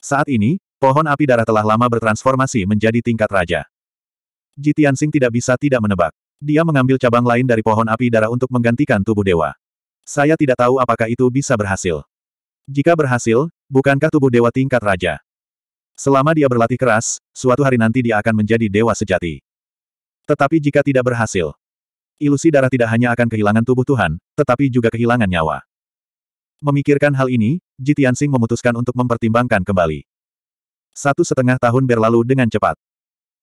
Saat ini, pohon api darah telah lama bertransformasi menjadi tingkat raja. Jitian Sing tidak bisa tidak menebak. Dia mengambil cabang lain dari pohon api darah untuk menggantikan tubuh dewa. Saya tidak tahu apakah itu bisa berhasil. Jika berhasil, bukankah tubuh dewa tingkat raja? Selama dia berlatih keras, suatu hari nanti dia akan menjadi dewa sejati. Tetapi jika tidak berhasil, ilusi darah tidak hanya akan kehilangan tubuh Tuhan, tetapi juga kehilangan nyawa. Memikirkan hal ini, Ji Tianxing memutuskan untuk mempertimbangkan kembali. Satu setengah tahun berlalu dengan cepat.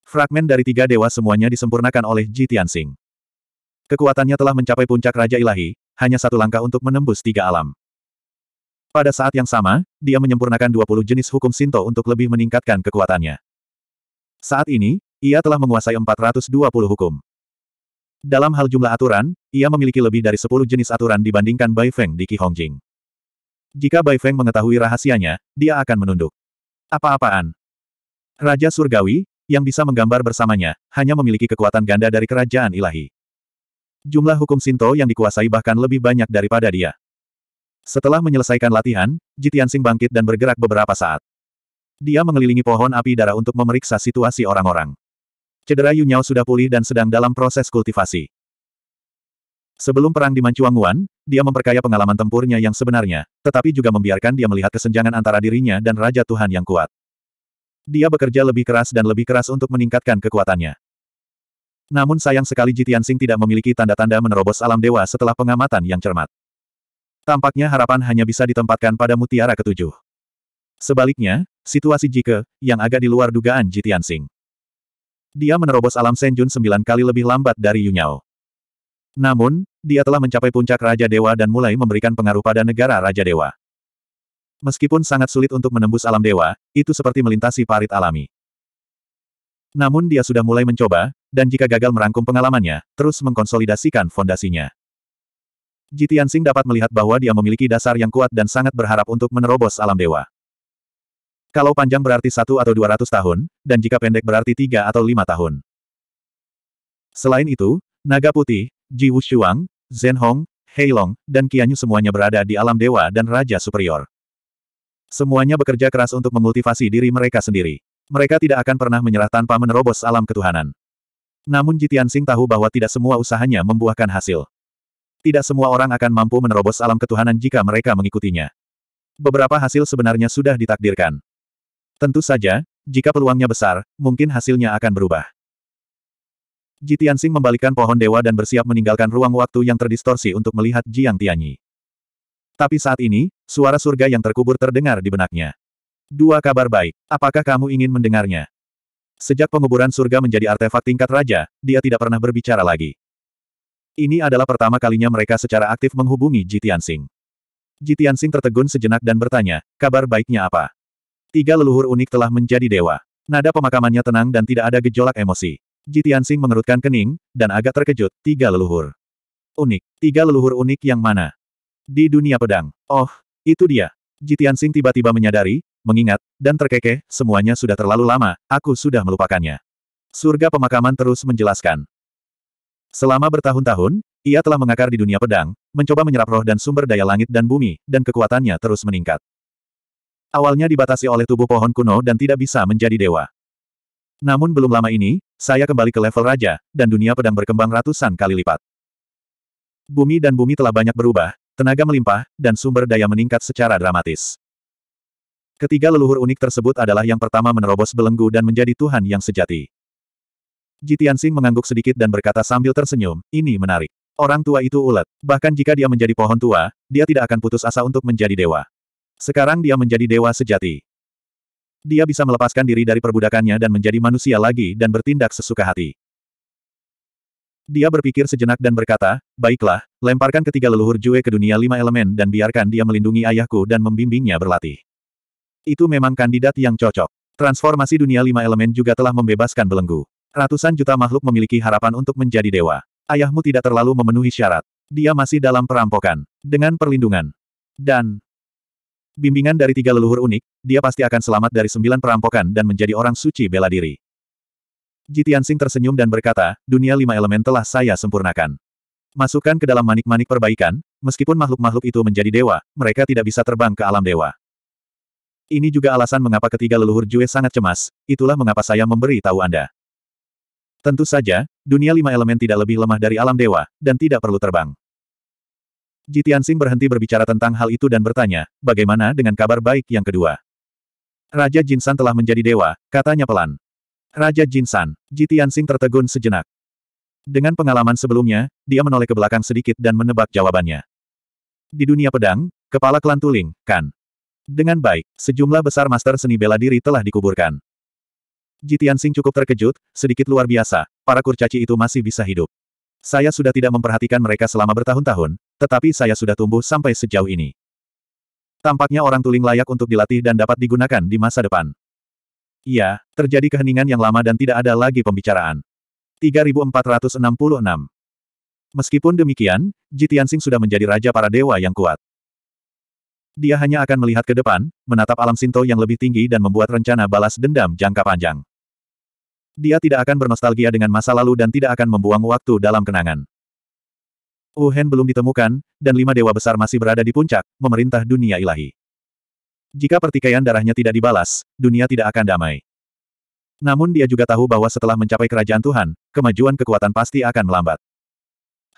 Fragmen dari tiga dewa semuanya disempurnakan oleh Ji Tianxing. Kekuatannya telah mencapai puncak Raja Ilahi, hanya satu langkah untuk menembus tiga alam. Pada saat yang sama, dia menyempurnakan 20 jenis hukum Sinto untuk lebih meningkatkan kekuatannya. Saat ini, ia telah menguasai 420 hukum. Dalam hal jumlah aturan, ia memiliki lebih dari 10 jenis aturan dibandingkan Bai Feng di Hongjing. Jika Bai Feng mengetahui rahasianya, dia akan menunduk. Apa-apaan? Raja Surgawi, yang bisa menggambar bersamanya, hanya memiliki kekuatan ganda dari kerajaan ilahi. Jumlah hukum Sinto yang dikuasai bahkan lebih banyak daripada dia. Setelah menyelesaikan latihan, Jitiansing bangkit dan bergerak beberapa saat. Dia mengelilingi pohon api darah untuk memeriksa situasi orang-orang. Cedera Yu sudah pulih dan sedang dalam proses kultivasi. Sebelum perang di Manchuanguan, dia memperkaya pengalaman tempurnya yang sebenarnya, tetapi juga membiarkan dia melihat kesenjangan antara dirinya dan Raja Tuhan yang kuat. Dia bekerja lebih keras dan lebih keras untuk meningkatkan kekuatannya. Namun sayang sekali Jitian Sing tidak memiliki tanda-tanda menerobos alam dewa setelah pengamatan yang cermat. Tampaknya harapan hanya bisa ditempatkan pada mutiara ketujuh. Sebaliknya, situasi Jike, yang agak di luar dugaan Jitian Sing. Dia menerobos alam Senjun sembilan kali lebih lambat dari Yunyao. Namun, dia telah mencapai puncak Raja Dewa dan mulai memberikan pengaruh pada negara Raja Dewa. Meskipun sangat sulit untuk menembus alam dewa, itu seperti melintasi parit alami. Namun dia sudah mulai mencoba, dan jika gagal merangkum pengalamannya, terus mengkonsolidasikan fondasinya. Jitian Sing dapat melihat bahwa dia memiliki dasar yang kuat dan sangat berharap untuk menerobos alam dewa. Kalau panjang berarti satu atau dua ratus tahun, dan jika pendek berarti tiga atau lima tahun. Selain itu, Naga Putih, Ji Wushuang, Zhen Hong, Heilong, dan Qianyu semuanya berada di alam dewa dan raja superior. Semuanya bekerja keras untuk memotivasi diri mereka sendiri. Mereka tidak akan pernah menyerah tanpa menerobos alam ketuhanan. Namun Ji Sing tahu bahwa tidak semua usahanya membuahkan hasil. Tidak semua orang akan mampu menerobos alam ketuhanan jika mereka mengikutinya. Beberapa hasil sebenarnya sudah ditakdirkan. Tentu saja, jika peluangnya besar, mungkin hasilnya akan berubah. Jitiansing membalikkan pohon dewa dan bersiap meninggalkan ruang waktu yang terdistorsi untuk melihat Jiang Tianyi. Tapi saat ini, suara surga yang terkubur terdengar di benaknya. Dua kabar baik, apakah kamu ingin mendengarnya? Sejak penguburan surga menjadi artefak tingkat raja, dia tidak pernah berbicara lagi. Ini adalah pertama kalinya mereka secara aktif menghubungi Jitiansing. Jitiansing tertegun sejenak dan bertanya, kabar baiknya apa? Tiga leluhur unik telah menjadi dewa. Nada pemakamannya tenang dan tidak ada gejolak emosi. Jitiansing mengerutkan kening, dan agak terkejut, tiga leluhur. Unik. Tiga leluhur unik yang mana? Di dunia pedang. Oh, itu dia. Jitiansing tiba-tiba menyadari, mengingat, dan terkekeh, semuanya sudah terlalu lama, aku sudah melupakannya. Surga pemakaman terus menjelaskan. Selama bertahun-tahun, ia telah mengakar di dunia pedang, mencoba menyerap roh dan sumber daya langit dan bumi, dan kekuatannya terus meningkat. Awalnya dibatasi oleh tubuh pohon kuno dan tidak bisa menjadi dewa. Namun belum lama ini, saya kembali ke level raja, dan dunia pedang berkembang ratusan kali lipat. Bumi dan bumi telah banyak berubah, tenaga melimpah, dan sumber daya meningkat secara dramatis. Ketiga leluhur unik tersebut adalah yang pertama menerobos belenggu dan menjadi Tuhan yang sejati. Jitian Sing mengangguk sedikit dan berkata sambil tersenyum, ini menarik. Orang tua itu ulet, bahkan jika dia menjadi pohon tua, dia tidak akan putus asa untuk menjadi dewa. Sekarang dia menjadi dewa sejati. Dia bisa melepaskan diri dari perbudakannya dan menjadi manusia lagi dan bertindak sesuka hati. Dia berpikir sejenak dan berkata, Baiklah, lemparkan ketiga leluhur Jue ke dunia lima elemen dan biarkan dia melindungi ayahku dan membimbingnya berlatih. Itu memang kandidat yang cocok. Transformasi dunia lima elemen juga telah membebaskan belenggu. Ratusan juta makhluk memiliki harapan untuk menjadi dewa. Ayahmu tidak terlalu memenuhi syarat. Dia masih dalam perampokan. Dengan perlindungan. Dan, Bimbingan dari tiga leluhur unik, dia pasti akan selamat dari sembilan perampokan dan menjadi orang suci bela diri. Jitiansing tersenyum dan berkata, dunia lima elemen telah saya sempurnakan. Masukkan ke dalam manik-manik perbaikan, meskipun makhluk-makhluk itu menjadi dewa, mereka tidak bisa terbang ke alam dewa. Ini juga alasan mengapa ketiga leluhur Jue sangat cemas, itulah mengapa saya memberi tahu Anda. Tentu saja, dunia lima elemen tidak lebih lemah dari alam dewa, dan tidak perlu terbang. Jitiansing berhenti berbicara tentang hal itu dan bertanya, bagaimana dengan kabar baik yang kedua? Raja Jinsan telah menjadi dewa, katanya pelan. Raja Jinsan, Jitiansing tertegun sejenak. Dengan pengalaman sebelumnya, dia menoleh ke belakang sedikit dan menebak jawabannya. Di dunia pedang, kepala klan Tuling, kan? Dengan baik, sejumlah besar master seni bela diri telah dikuburkan. Jitiansing cukup terkejut, sedikit luar biasa, para kurcaci itu masih bisa hidup. Saya sudah tidak memperhatikan mereka selama bertahun-tahun, tetapi saya sudah tumbuh sampai sejauh ini. Tampaknya orang tuling layak untuk dilatih dan dapat digunakan di masa depan. Iya, terjadi keheningan yang lama dan tidak ada lagi pembicaraan. 3466 Meskipun demikian, Jitiansing sudah menjadi raja para dewa yang kuat. Dia hanya akan melihat ke depan, menatap alam Sinto yang lebih tinggi dan membuat rencana balas dendam jangka panjang. Dia tidak akan bernostalgia dengan masa lalu dan tidak akan membuang waktu dalam kenangan. Uhen belum ditemukan, dan lima dewa besar masih berada di puncak, memerintah dunia ilahi. Jika pertikaian darahnya tidak dibalas, dunia tidak akan damai. Namun dia juga tahu bahwa setelah mencapai kerajaan Tuhan, kemajuan kekuatan pasti akan melambat.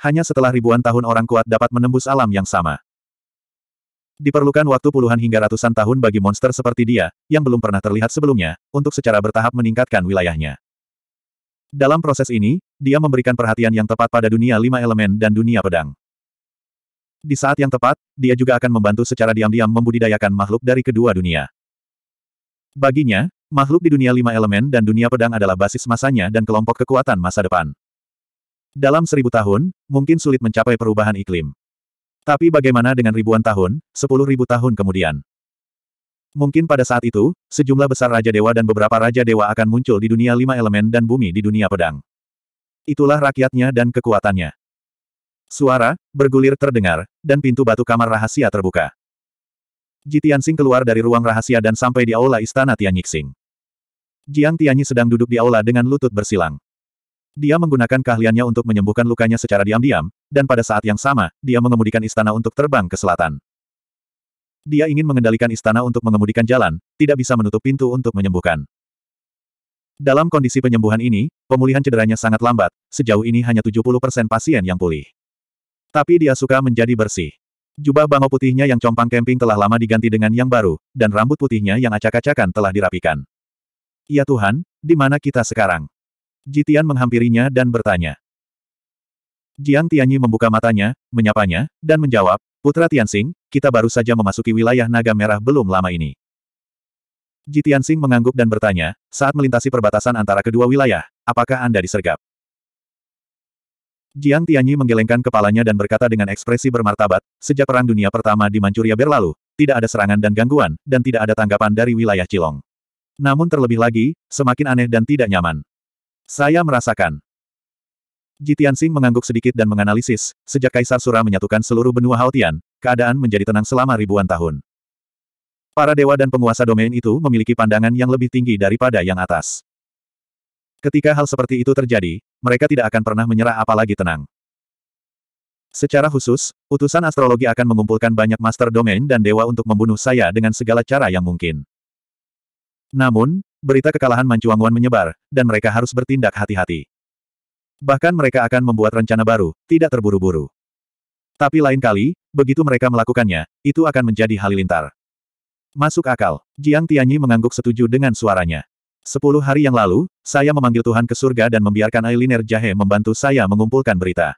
Hanya setelah ribuan tahun orang kuat dapat menembus alam yang sama. Diperlukan waktu puluhan hingga ratusan tahun bagi monster seperti dia, yang belum pernah terlihat sebelumnya, untuk secara bertahap meningkatkan wilayahnya. Dalam proses ini, dia memberikan perhatian yang tepat pada dunia lima elemen dan dunia pedang. Di saat yang tepat, dia juga akan membantu secara diam-diam membudidayakan makhluk dari kedua dunia. Baginya, makhluk di dunia lima elemen dan dunia pedang adalah basis masanya dan kelompok kekuatan masa depan. Dalam seribu tahun, mungkin sulit mencapai perubahan iklim. Tapi bagaimana dengan ribuan tahun, sepuluh ribu tahun kemudian? Mungkin pada saat itu, sejumlah besar Raja Dewa dan beberapa Raja Dewa akan muncul di dunia lima elemen dan bumi di dunia pedang. Itulah rakyatnya dan kekuatannya. Suara, bergulir terdengar, dan pintu batu kamar rahasia terbuka. Jitiansing keluar dari ruang rahasia dan sampai di aula istana Tianyixing. Jiang Tianyi sedang duduk di aula dengan lutut bersilang. Dia menggunakan keahliannya untuk menyembuhkan lukanya secara diam-diam, dan pada saat yang sama, dia mengemudikan istana untuk terbang ke selatan. Dia ingin mengendalikan istana untuk mengemudikan jalan, tidak bisa menutup pintu untuk menyembuhkan. Dalam kondisi penyembuhan ini, pemulihan cederanya sangat lambat, sejauh ini hanya 70% pasien yang pulih. Tapi dia suka menjadi bersih. Jubah bangau putihnya yang compang kemping telah lama diganti dengan yang baru, dan rambut putihnya yang acak-acakan telah dirapikan. Ya Tuhan, di mana kita sekarang? Jitian menghampirinya dan bertanya. Jiang Tianyi membuka matanya, menyapanya, dan menjawab, Putra Tianxing, kita baru saja memasuki wilayah naga merah belum lama ini. Ji Tianxing mengangguk dan bertanya, saat melintasi perbatasan antara kedua wilayah, apakah Anda disergap? Jiang Tianyi menggelengkan kepalanya dan berkata dengan ekspresi bermartabat, sejak Perang Dunia Pertama di Manchuria berlalu, tidak ada serangan dan gangguan, dan tidak ada tanggapan dari wilayah Cilong. Namun terlebih lagi, semakin aneh dan tidak nyaman. Saya merasakan, Jitian Sing mengangguk sedikit dan menganalisis, sejak Kaisar Sura menyatukan seluruh benua Haotian, keadaan menjadi tenang selama ribuan tahun. Para dewa dan penguasa domain itu memiliki pandangan yang lebih tinggi daripada yang atas. Ketika hal seperti itu terjadi, mereka tidak akan pernah menyerah apalagi tenang. Secara khusus, utusan astrologi akan mengumpulkan banyak master domain dan dewa untuk membunuh saya dengan segala cara yang mungkin. Namun, berita kekalahan Mancuangguan menyebar, dan mereka harus bertindak hati-hati. Bahkan mereka akan membuat rencana baru, tidak terburu-buru. Tapi lain kali, begitu mereka melakukannya, itu akan menjadi halilintar. Masuk akal, Jiang Tianyi mengangguk setuju dengan suaranya. Sepuluh hari yang lalu, saya memanggil Tuhan ke surga dan membiarkan Ailiner Jahe membantu saya mengumpulkan berita.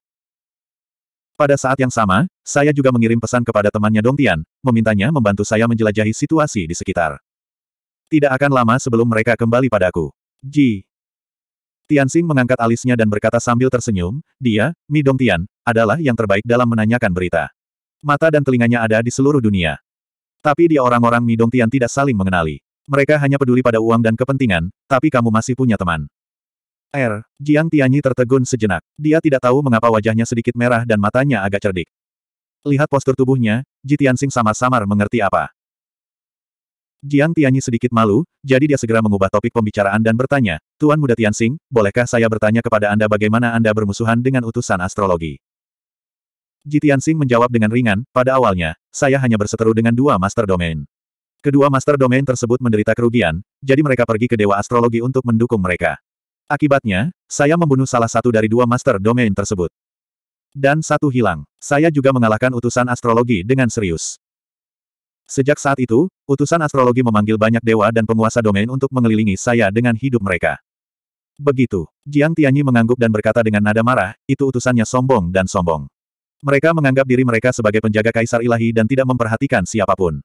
Pada saat yang sama, saya juga mengirim pesan kepada temannya Dong Tian, memintanya membantu saya menjelajahi situasi di sekitar. Tidak akan lama sebelum mereka kembali padaku. Ji, Tianxing mengangkat alisnya dan berkata sambil tersenyum, dia, Mi Dongtian, adalah yang terbaik dalam menanyakan berita. Mata dan telinganya ada di seluruh dunia. Tapi dia orang-orang Mi Dongtian tidak saling mengenali. Mereka hanya peduli pada uang dan kepentingan, tapi kamu masih punya teman. Er, Jiang Tianyi tertegun sejenak. Dia tidak tahu mengapa wajahnya sedikit merah dan matanya agak cerdik. Lihat postur tubuhnya, Ji Tianxing sama-samar mengerti apa. Jiang Tianyi sedikit malu, jadi dia segera mengubah topik pembicaraan dan bertanya, Tuan Muda Tianxing, bolehkah saya bertanya kepada Anda bagaimana Anda bermusuhan dengan utusan astrologi? Ji Tianxing menjawab dengan ringan, pada awalnya, saya hanya berseteru dengan dua master domain. Kedua master domain tersebut menderita kerugian, jadi mereka pergi ke Dewa Astrologi untuk mendukung mereka. Akibatnya, saya membunuh salah satu dari dua master domain tersebut. Dan satu hilang. Saya juga mengalahkan utusan astrologi dengan serius. Sejak saat itu, utusan astrologi memanggil banyak dewa dan penguasa domain untuk mengelilingi saya dengan hidup mereka. Begitu, Jiang Tianyi mengangguk dan berkata dengan nada marah, itu utusannya sombong dan sombong. Mereka menganggap diri mereka sebagai penjaga kaisar ilahi dan tidak memperhatikan siapapun.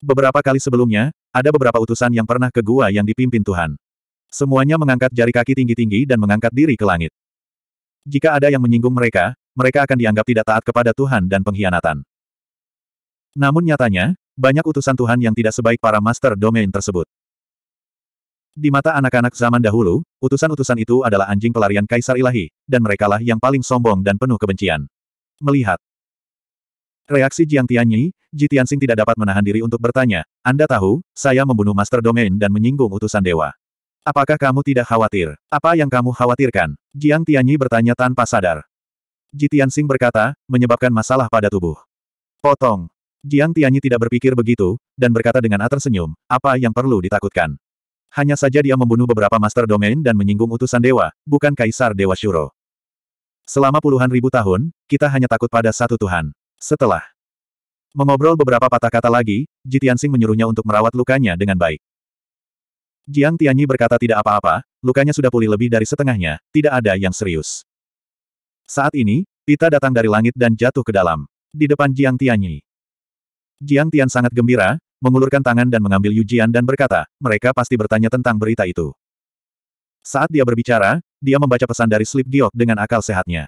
Beberapa kali sebelumnya, ada beberapa utusan yang pernah ke gua yang dipimpin Tuhan. Semuanya mengangkat jari kaki tinggi-tinggi dan mengangkat diri ke langit. Jika ada yang menyinggung mereka, mereka akan dianggap tidak taat kepada Tuhan dan pengkhianatan. Namun nyatanya, banyak utusan Tuhan yang tidak sebaik para master domain tersebut. Di mata anak-anak zaman dahulu, utusan-utusan itu adalah anjing pelarian kaisar ilahi, dan merekalah yang paling sombong dan penuh kebencian. Melihat reaksi Jiang Tianyi, Ji Tianxing tidak dapat menahan diri untuk bertanya, Anda tahu, saya membunuh master domain dan menyinggung utusan dewa. Apakah kamu tidak khawatir? Apa yang kamu khawatirkan? Jiang Tianyi bertanya tanpa sadar. Ji Tianxing berkata, menyebabkan masalah pada tubuh. Potong. Jiang Tianyi tidak berpikir begitu, dan berkata dengan A tersenyum, apa yang perlu ditakutkan? Hanya saja dia membunuh beberapa master domain dan menyinggung utusan dewa, bukan kaisar dewa Shuro. Selama puluhan ribu tahun, kita hanya takut pada satu Tuhan. Setelah mengobrol beberapa patah kata lagi, Jitiansing menyuruhnya untuk merawat lukanya dengan baik. Jiang Tianyi berkata tidak apa-apa, lukanya sudah pulih lebih dari setengahnya, tidak ada yang serius. Saat ini, Pita datang dari langit dan jatuh ke dalam. Di depan Jiang Tianyi. Jiang Tian sangat gembira, mengulurkan tangan dan mengambil Yu Jian dan berkata, mereka pasti bertanya tentang berita itu. Saat dia berbicara, dia membaca pesan dari Slip Giok dengan akal sehatnya.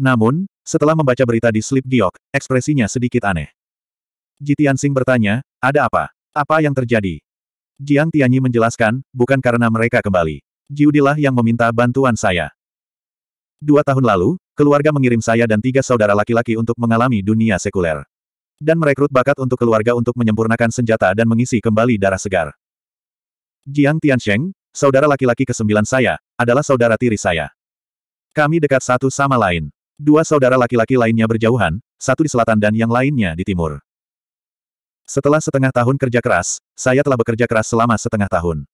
Namun, setelah membaca berita di Slip Giok, ekspresinya sedikit aneh. Jitian Sing bertanya, ada apa? Apa yang terjadi? Jiang Tianyi menjelaskan, bukan karena mereka kembali. Jiudilah yang meminta bantuan saya. Dua tahun lalu, keluarga mengirim saya dan tiga saudara laki-laki untuk mengalami dunia sekuler. Dan merekrut bakat untuk keluarga untuk menyempurnakan senjata dan mengisi kembali darah segar. Jiang Tiansheng, saudara laki-laki kesembilan saya, adalah saudara tiri saya. Kami dekat satu sama lain. Dua saudara laki-laki lainnya berjauhan, satu di selatan dan yang lainnya di timur. Setelah setengah tahun kerja keras, saya telah bekerja keras selama setengah tahun.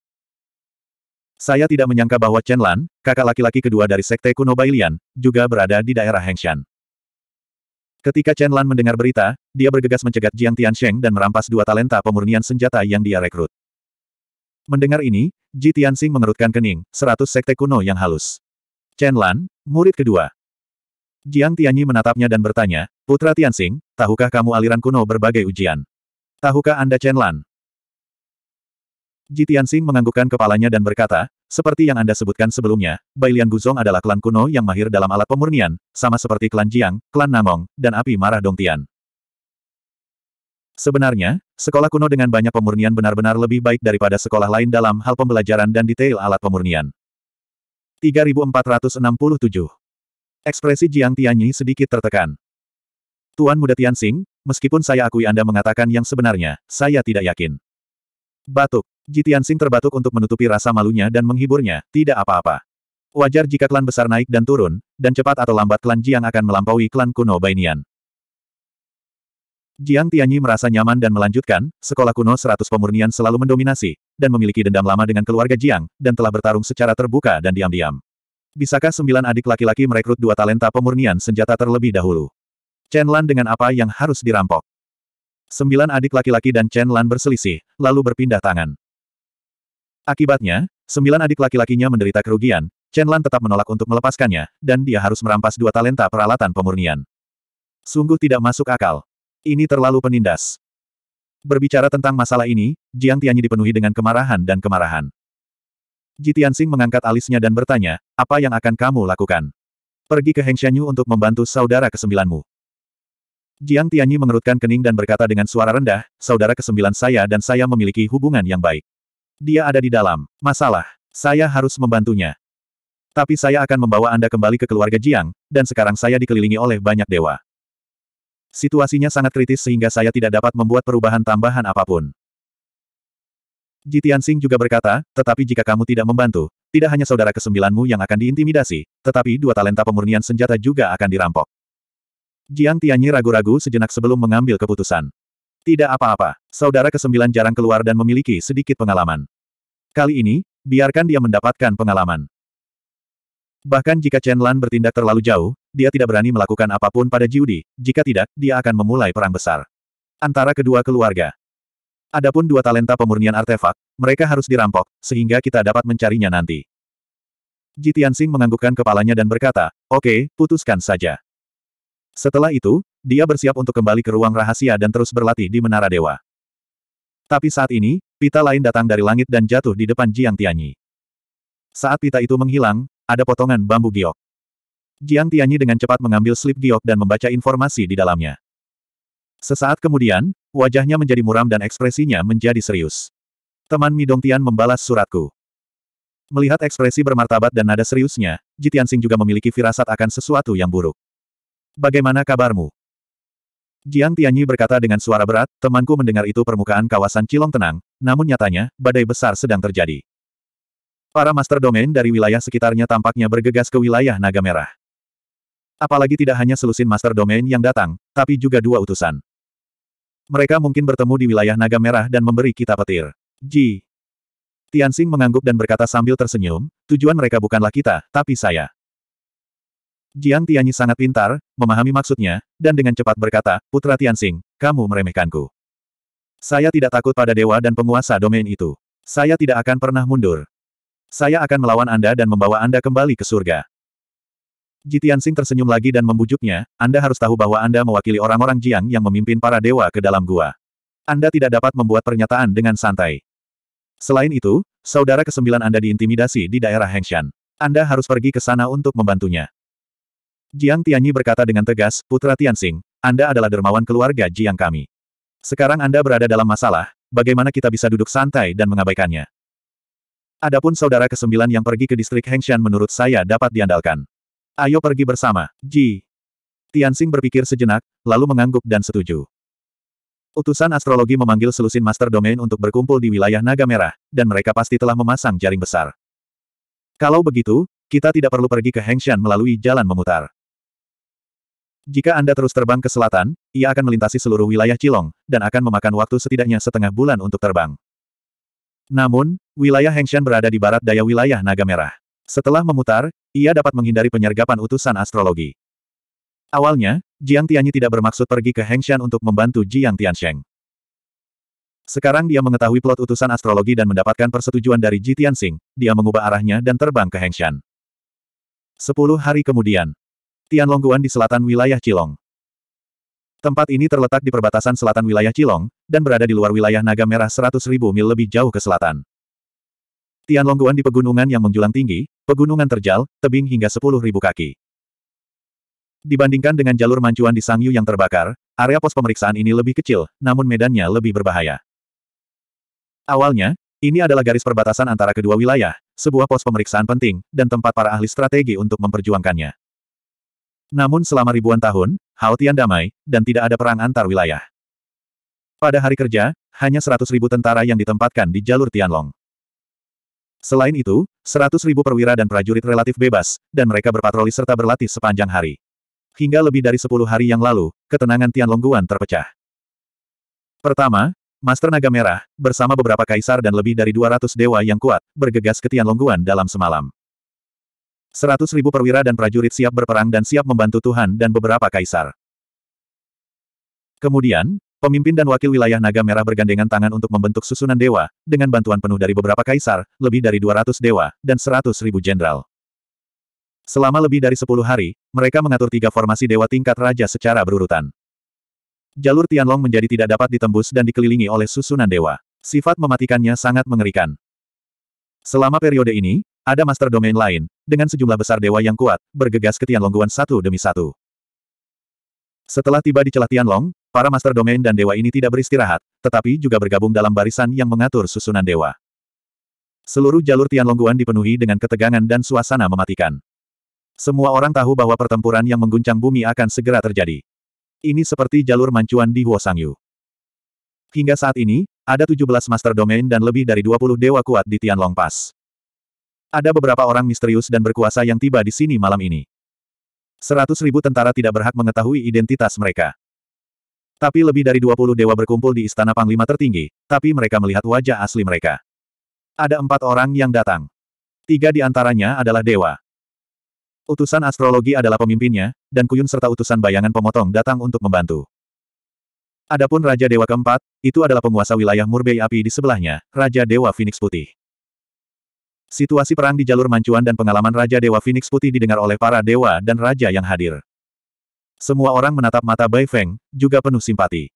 Saya tidak menyangka bahwa Chen Lan, kakak laki-laki kedua dari Sekte Kuno Bailian, juga berada di daerah Hengshan. Ketika Chen Lan mendengar berita, dia bergegas mencegat Jiang Tiansheng dan merampas dua talenta pemurnian senjata yang dia rekrut. Mendengar ini, Ji Tianxing mengerutkan kening, seratus sekte kuno yang halus. Chen Lan, murid kedua. Jiang Tianyi menatapnya dan bertanya, Putra Tianxing, tahukah kamu aliran kuno berbagai ujian? Tahukah Anda Chen Lan? Ji Tianxing menganggukkan kepalanya dan berkata, seperti yang Anda sebutkan sebelumnya, Bailian Guzong adalah klan kuno yang mahir dalam alat pemurnian, sama seperti klan Jiang, klan Namong, dan api marah Dongtian. Sebenarnya, sekolah kuno dengan banyak pemurnian benar-benar lebih baik daripada sekolah lain dalam hal pembelajaran dan detail alat pemurnian. 3467 Ekspresi Jiang Tianyi sedikit tertekan. Tuan Muda Tianxing, meskipun saya akui Anda mengatakan yang sebenarnya, saya tidak yakin. Batuk. Jitiansing terbatuk untuk menutupi rasa malunya dan menghiburnya, tidak apa-apa. Wajar jika klan besar naik dan turun, dan cepat atau lambat klan Jiang akan melampaui klan kuno Bainian. Jiang Tianyi merasa nyaman dan melanjutkan, sekolah kuno 100 pemurnian selalu mendominasi, dan memiliki dendam lama dengan keluarga Jiang, dan telah bertarung secara terbuka dan diam-diam. Bisakah sembilan adik laki-laki merekrut dua talenta pemurnian senjata terlebih dahulu? Chen Lan dengan apa yang harus dirampok? Sembilan adik laki-laki dan Chen Lan berselisih, lalu berpindah tangan. Akibatnya, sembilan adik laki-lakinya menderita kerugian, Chen Lan tetap menolak untuk melepaskannya, dan dia harus merampas dua talenta peralatan pemurnian. Sungguh tidak masuk akal. Ini terlalu penindas. Berbicara tentang masalah ini, Jiang Tianyi dipenuhi dengan kemarahan dan kemarahan. Ji Tianxing mengangkat alisnya dan bertanya, apa yang akan kamu lakukan? Pergi ke Heng Xianyu untuk membantu saudara kesembilanmu. Jiang Tianyi mengerutkan kening dan berkata dengan suara rendah, saudara kesembilan saya dan saya memiliki hubungan yang baik. Dia ada di dalam masalah. Saya harus membantunya. Tapi saya akan membawa Anda kembali ke keluarga Jiang, dan sekarang saya dikelilingi oleh banyak dewa. Situasinya sangat kritis sehingga saya tidak dapat membuat perubahan tambahan apapun. Jitian Tianxing juga berkata, tetapi jika kamu tidak membantu, tidak hanya saudara kesembilanmu yang akan diintimidasi, tetapi dua talenta pemurnian senjata juga akan dirampok. Jiang Tianyi ragu-ragu sejenak sebelum mengambil keputusan. Tidak apa-apa, saudara kesembilan jarang keluar dan memiliki sedikit pengalaman. Kali ini, biarkan dia mendapatkan pengalaman. Bahkan jika Chen Lan bertindak terlalu jauh, dia tidak berani melakukan apapun pada Jiudi, jika tidak, dia akan memulai perang besar. Antara kedua keluarga. Adapun dua talenta pemurnian artefak, mereka harus dirampok, sehingga kita dapat mencarinya nanti. Ji Tianxing menganggukkan kepalanya dan berkata, oke, okay, putuskan saja. Setelah itu, dia bersiap untuk kembali ke ruang rahasia dan terus berlatih di Menara Dewa. Tapi saat ini, pita lain datang dari langit dan jatuh di depan Jiang Tianyi. Saat pita itu menghilang, ada potongan bambu giok. Jiang Tianyi dengan cepat mengambil slip giok dan membaca informasi di dalamnya. Sesaat kemudian, wajahnya menjadi muram dan ekspresinya menjadi serius. Teman Midong Tian membalas suratku. Melihat ekspresi bermartabat dan nada seriusnya, Jitian Sing juga memiliki firasat akan sesuatu yang buruk. Bagaimana kabarmu? Jiang Tianyi berkata dengan suara berat, temanku mendengar itu permukaan kawasan Cilong tenang, namun nyatanya, badai besar sedang terjadi. Para master domain dari wilayah sekitarnya tampaknya bergegas ke wilayah Naga Merah. Apalagi tidak hanya selusin master domain yang datang, tapi juga dua utusan. Mereka mungkin bertemu di wilayah Naga Merah dan memberi kita petir. Ji. Tianxing mengangguk dan berkata sambil tersenyum, tujuan mereka bukanlah kita, tapi saya. Jiang Tianyi sangat pintar, memahami maksudnya, dan dengan cepat berkata, Putra Tianxing, kamu meremehkanku. Saya tidak takut pada dewa dan penguasa domain itu. Saya tidak akan pernah mundur. Saya akan melawan Anda dan membawa Anda kembali ke surga. Ji Tianxing tersenyum lagi dan membujuknya, Anda harus tahu bahwa Anda mewakili orang-orang Jiang yang memimpin para dewa ke dalam gua. Anda tidak dapat membuat pernyataan dengan santai. Selain itu, saudara kesembilan Anda diintimidasi di daerah Hengshan. Anda harus pergi ke sana untuk membantunya. Jiang Tianyi berkata dengan tegas, Putra Tianxing, Anda adalah dermawan keluarga Jiang kami. Sekarang Anda berada dalam masalah, bagaimana kita bisa duduk santai dan mengabaikannya? Adapun saudara kesembilan yang pergi ke distrik Hengshan menurut saya dapat diandalkan. Ayo pergi bersama, Ji. Tianxing berpikir sejenak, lalu mengangguk dan setuju. Utusan astrologi memanggil selusin master domain untuk berkumpul di wilayah Naga Merah, dan mereka pasti telah memasang jaring besar. Kalau begitu, kita tidak perlu pergi ke Hengshan melalui jalan memutar. Jika Anda terus terbang ke selatan, ia akan melintasi seluruh wilayah Cilong, dan akan memakan waktu setidaknya setengah bulan untuk terbang. Namun, wilayah Hengshan berada di barat daya wilayah Naga Merah. Setelah memutar, ia dapat menghindari penyergapan utusan astrologi. Awalnya, Jiang Tianyi tidak bermaksud pergi ke Hengshan untuk membantu Jiang Tiansheng. Sekarang dia mengetahui plot utusan astrologi dan mendapatkan persetujuan dari Ji Tianxing, dia mengubah arahnya dan terbang ke Hengshan. Sepuluh hari kemudian, Tianlongguan di selatan wilayah Cilong. Tempat ini terletak di perbatasan selatan wilayah Cilong, dan berada di luar wilayah Naga Merah 100.000 mil lebih jauh ke selatan. Tianlongguan di pegunungan yang menjulang tinggi, pegunungan terjal, tebing hingga 10.000 kaki. Dibandingkan dengan jalur mancuan di Sangyu yang terbakar, area pos pemeriksaan ini lebih kecil, namun medannya lebih berbahaya. Awalnya, ini adalah garis perbatasan antara kedua wilayah, sebuah pos pemeriksaan penting, dan tempat para ahli strategi untuk memperjuangkannya. Namun selama ribuan tahun, Haotian damai, dan tidak ada perang antar wilayah. Pada hari kerja, hanya 100 ribu tentara yang ditempatkan di jalur Tianlong. Selain itu, 100 ribu perwira dan prajurit relatif bebas, dan mereka berpatroli serta berlatih sepanjang hari. Hingga lebih dari 10 hari yang lalu, ketenangan Tianlongguan terpecah. Pertama, Master Naga Merah, bersama beberapa kaisar dan lebih dari 200 dewa yang kuat, bergegas ke Tianlongguan dalam semalam. Seratus ribu perwira dan prajurit siap berperang dan siap membantu Tuhan dan beberapa kaisar. Kemudian, pemimpin dan wakil wilayah naga merah bergandengan tangan untuk membentuk susunan dewa, dengan bantuan penuh dari beberapa kaisar, lebih dari 200 dewa, dan seratus ribu jenderal. Selama lebih dari 10 hari, mereka mengatur tiga formasi dewa tingkat raja secara berurutan. Jalur Tianlong menjadi tidak dapat ditembus dan dikelilingi oleh susunan dewa. Sifat mematikannya sangat mengerikan. Selama periode ini, ada master domain lain, dengan sejumlah besar dewa yang kuat, bergegas ke Tianlongguan satu demi satu. Setelah tiba di celah Tianlong, para master domain dan dewa ini tidak beristirahat, tetapi juga bergabung dalam barisan yang mengatur susunan dewa. Seluruh jalur Tianlongguan dipenuhi dengan ketegangan dan suasana mematikan. Semua orang tahu bahwa pertempuran yang mengguncang bumi akan segera terjadi. Ini seperti jalur mancuan di Huosangyu. Hingga saat ini, ada 17 master domain dan lebih dari 20 dewa kuat di Tianlong Pass. Ada beberapa orang misterius dan berkuasa yang tiba di sini malam ini. Seratus ribu tentara tidak berhak mengetahui identitas mereka. Tapi lebih dari dua puluh dewa berkumpul di istana panglima tertinggi, tapi mereka melihat wajah asli mereka. Ada empat orang yang datang. Tiga di antaranya adalah dewa. Utusan astrologi adalah pemimpinnya, dan Kuyun serta utusan bayangan pemotong datang untuk membantu. Adapun Raja Dewa keempat, itu adalah penguasa wilayah Murbei Api di sebelahnya, Raja Dewa Phoenix Putih. Situasi perang di jalur mancuan dan pengalaman Raja Dewa Phoenix Putih didengar oleh para dewa dan raja yang hadir. Semua orang menatap mata Bai Feng, juga penuh simpati.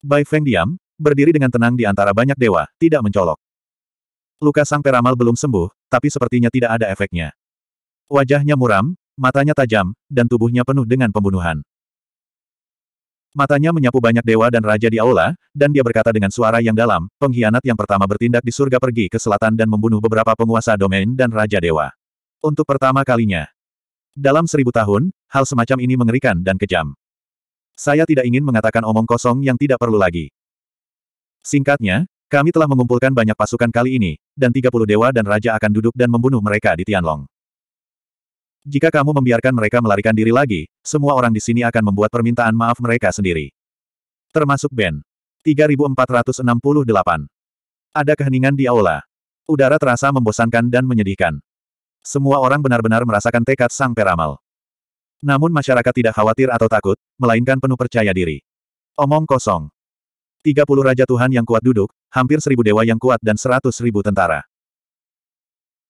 Bai Feng diam, berdiri dengan tenang di antara banyak dewa, tidak mencolok. Luka sang peramal belum sembuh, tapi sepertinya tidak ada efeknya. Wajahnya muram, matanya tajam, dan tubuhnya penuh dengan pembunuhan. Matanya menyapu banyak dewa dan raja di aula, dan dia berkata dengan suara yang dalam, pengkhianat yang pertama bertindak di surga pergi ke selatan dan membunuh beberapa penguasa domain dan raja dewa. Untuk pertama kalinya. Dalam seribu tahun, hal semacam ini mengerikan dan kejam. Saya tidak ingin mengatakan omong kosong yang tidak perlu lagi. Singkatnya, kami telah mengumpulkan banyak pasukan kali ini, dan 30 dewa dan raja akan duduk dan membunuh mereka di Tianlong. Jika kamu membiarkan mereka melarikan diri lagi, semua orang di sini akan membuat permintaan maaf mereka sendiri. Termasuk Ben. 3468. Ada keheningan di aula. Udara terasa membosankan dan menyedihkan. Semua orang benar-benar merasakan tekad sang peramal. Namun masyarakat tidak khawatir atau takut, melainkan penuh percaya diri. Omong kosong. 30 Raja Tuhan yang kuat duduk, hampir seribu dewa yang kuat dan seratus ribu tentara.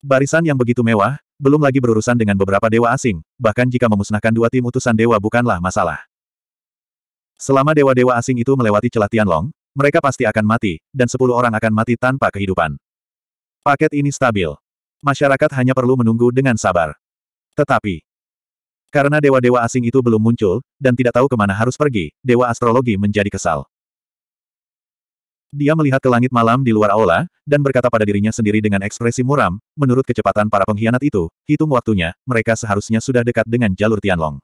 Barisan yang begitu mewah, belum lagi berurusan dengan beberapa dewa asing, bahkan jika memusnahkan dua tim utusan dewa bukanlah masalah. Selama dewa-dewa asing itu melewati celah Tianlong, mereka pasti akan mati, dan sepuluh orang akan mati tanpa kehidupan. Paket ini stabil. Masyarakat hanya perlu menunggu dengan sabar. Tetapi, karena dewa-dewa asing itu belum muncul, dan tidak tahu kemana harus pergi, dewa astrologi menjadi kesal. Dia melihat ke langit malam di luar aula, dan berkata pada dirinya sendiri dengan ekspresi muram, menurut kecepatan para pengkhianat itu, hitung waktunya, mereka seharusnya sudah dekat dengan jalur Tianlong.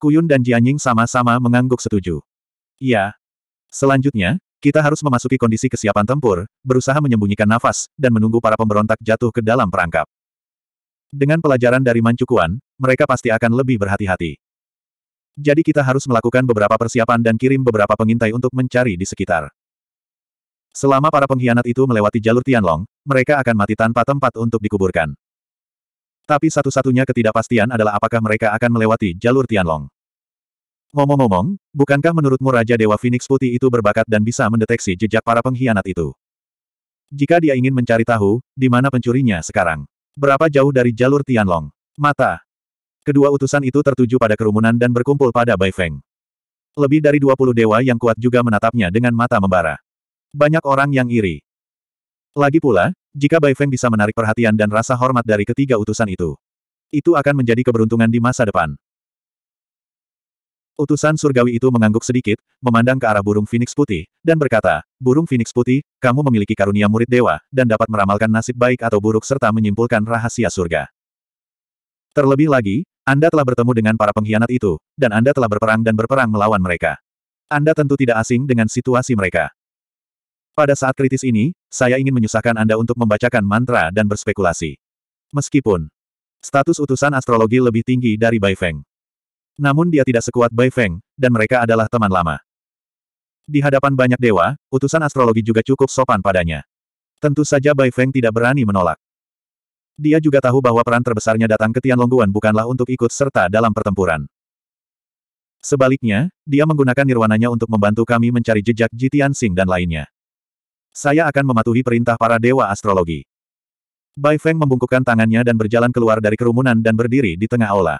Kuyun dan Jianying sama-sama mengangguk setuju. Ya. Selanjutnya, kita harus memasuki kondisi kesiapan tempur, berusaha menyembunyikan nafas, dan menunggu para pemberontak jatuh ke dalam perangkap. Dengan pelajaran dari Mancukuan, mereka pasti akan lebih berhati-hati. Jadi kita harus melakukan beberapa persiapan dan kirim beberapa pengintai untuk mencari di sekitar. Selama para pengkhianat itu melewati jalur Tianlong, mereka akan mati tanpa tempat untuk dikuburkan. Tapi satu-satunya ketidakpastian adalah apakah mereka akan melewati jalur Tianlong. Ngomong-ngomong, bukankah menurutmu Raja Dewa Phoenix Putih itu berbakat dan bisa mendeteksi jejak para pengkhianat itu? Jika dia ingin mencari tahu, di mana pencurinya sekarang? Berapa jauh dari jalur Tianlong? Mata. Kedua utusan itu tertuju pada kerumunan dan berkumpul pada Bai Feng. Lebih dari 20 dewa yang kuat juga menatapnya dengan mata membara. Banyak orang yang iri. Lagi pula, jika Bai Feng bisa menarik perhatian dan rasa hormat dari ketiga utusan itu, itu akan menjadi keberuntungan di masa depan. Utusan surgawi itu mengangguk sedikit, memandang ke arah burung Phoenix putih, dan berkata, Burung Phoenix putih, kamu memiliki karunia murid dewa, dan dapat meramalkan nasib baik atau buruk serta menyimpulkan rahasia surga. Terlebih lagi, Anda telah bertemu dengan para pengkhianat itu, dan Anda telah berperang dan berperang melawan mereka. Anda tentu tidak asing dengan situasi mereka. Pada saat kritis ini, saya ingin menyusahkan Anda untuk membacakan mantra dan berspekulasi. Meskipun status utusan astrologi lebih tinggi dari Bai Feng. Namun dia tidak sekuat Bai Feng, dan mereka adalah teman lama. Di hadapan banyak dewa, utusan astrologi juga cukup sopan padanya. Tentu saja Bai Feng tidak berani menolak. Dia juga tahu bahwa peran terbesarnya datang ke Tianlongguan bukanlah untuk ikut serta dalam pertempuran. Sebaliknya, dia menggunakan nirwananya untuk membantu kami mencari jejak Jitian Sing dan lainnya. Saya akan mematuhi perintah para dewa astrologi. Bai Feng membungkukkan tangannya dan berjalan keluar dari kerumunan dan berdiri di tengah aula.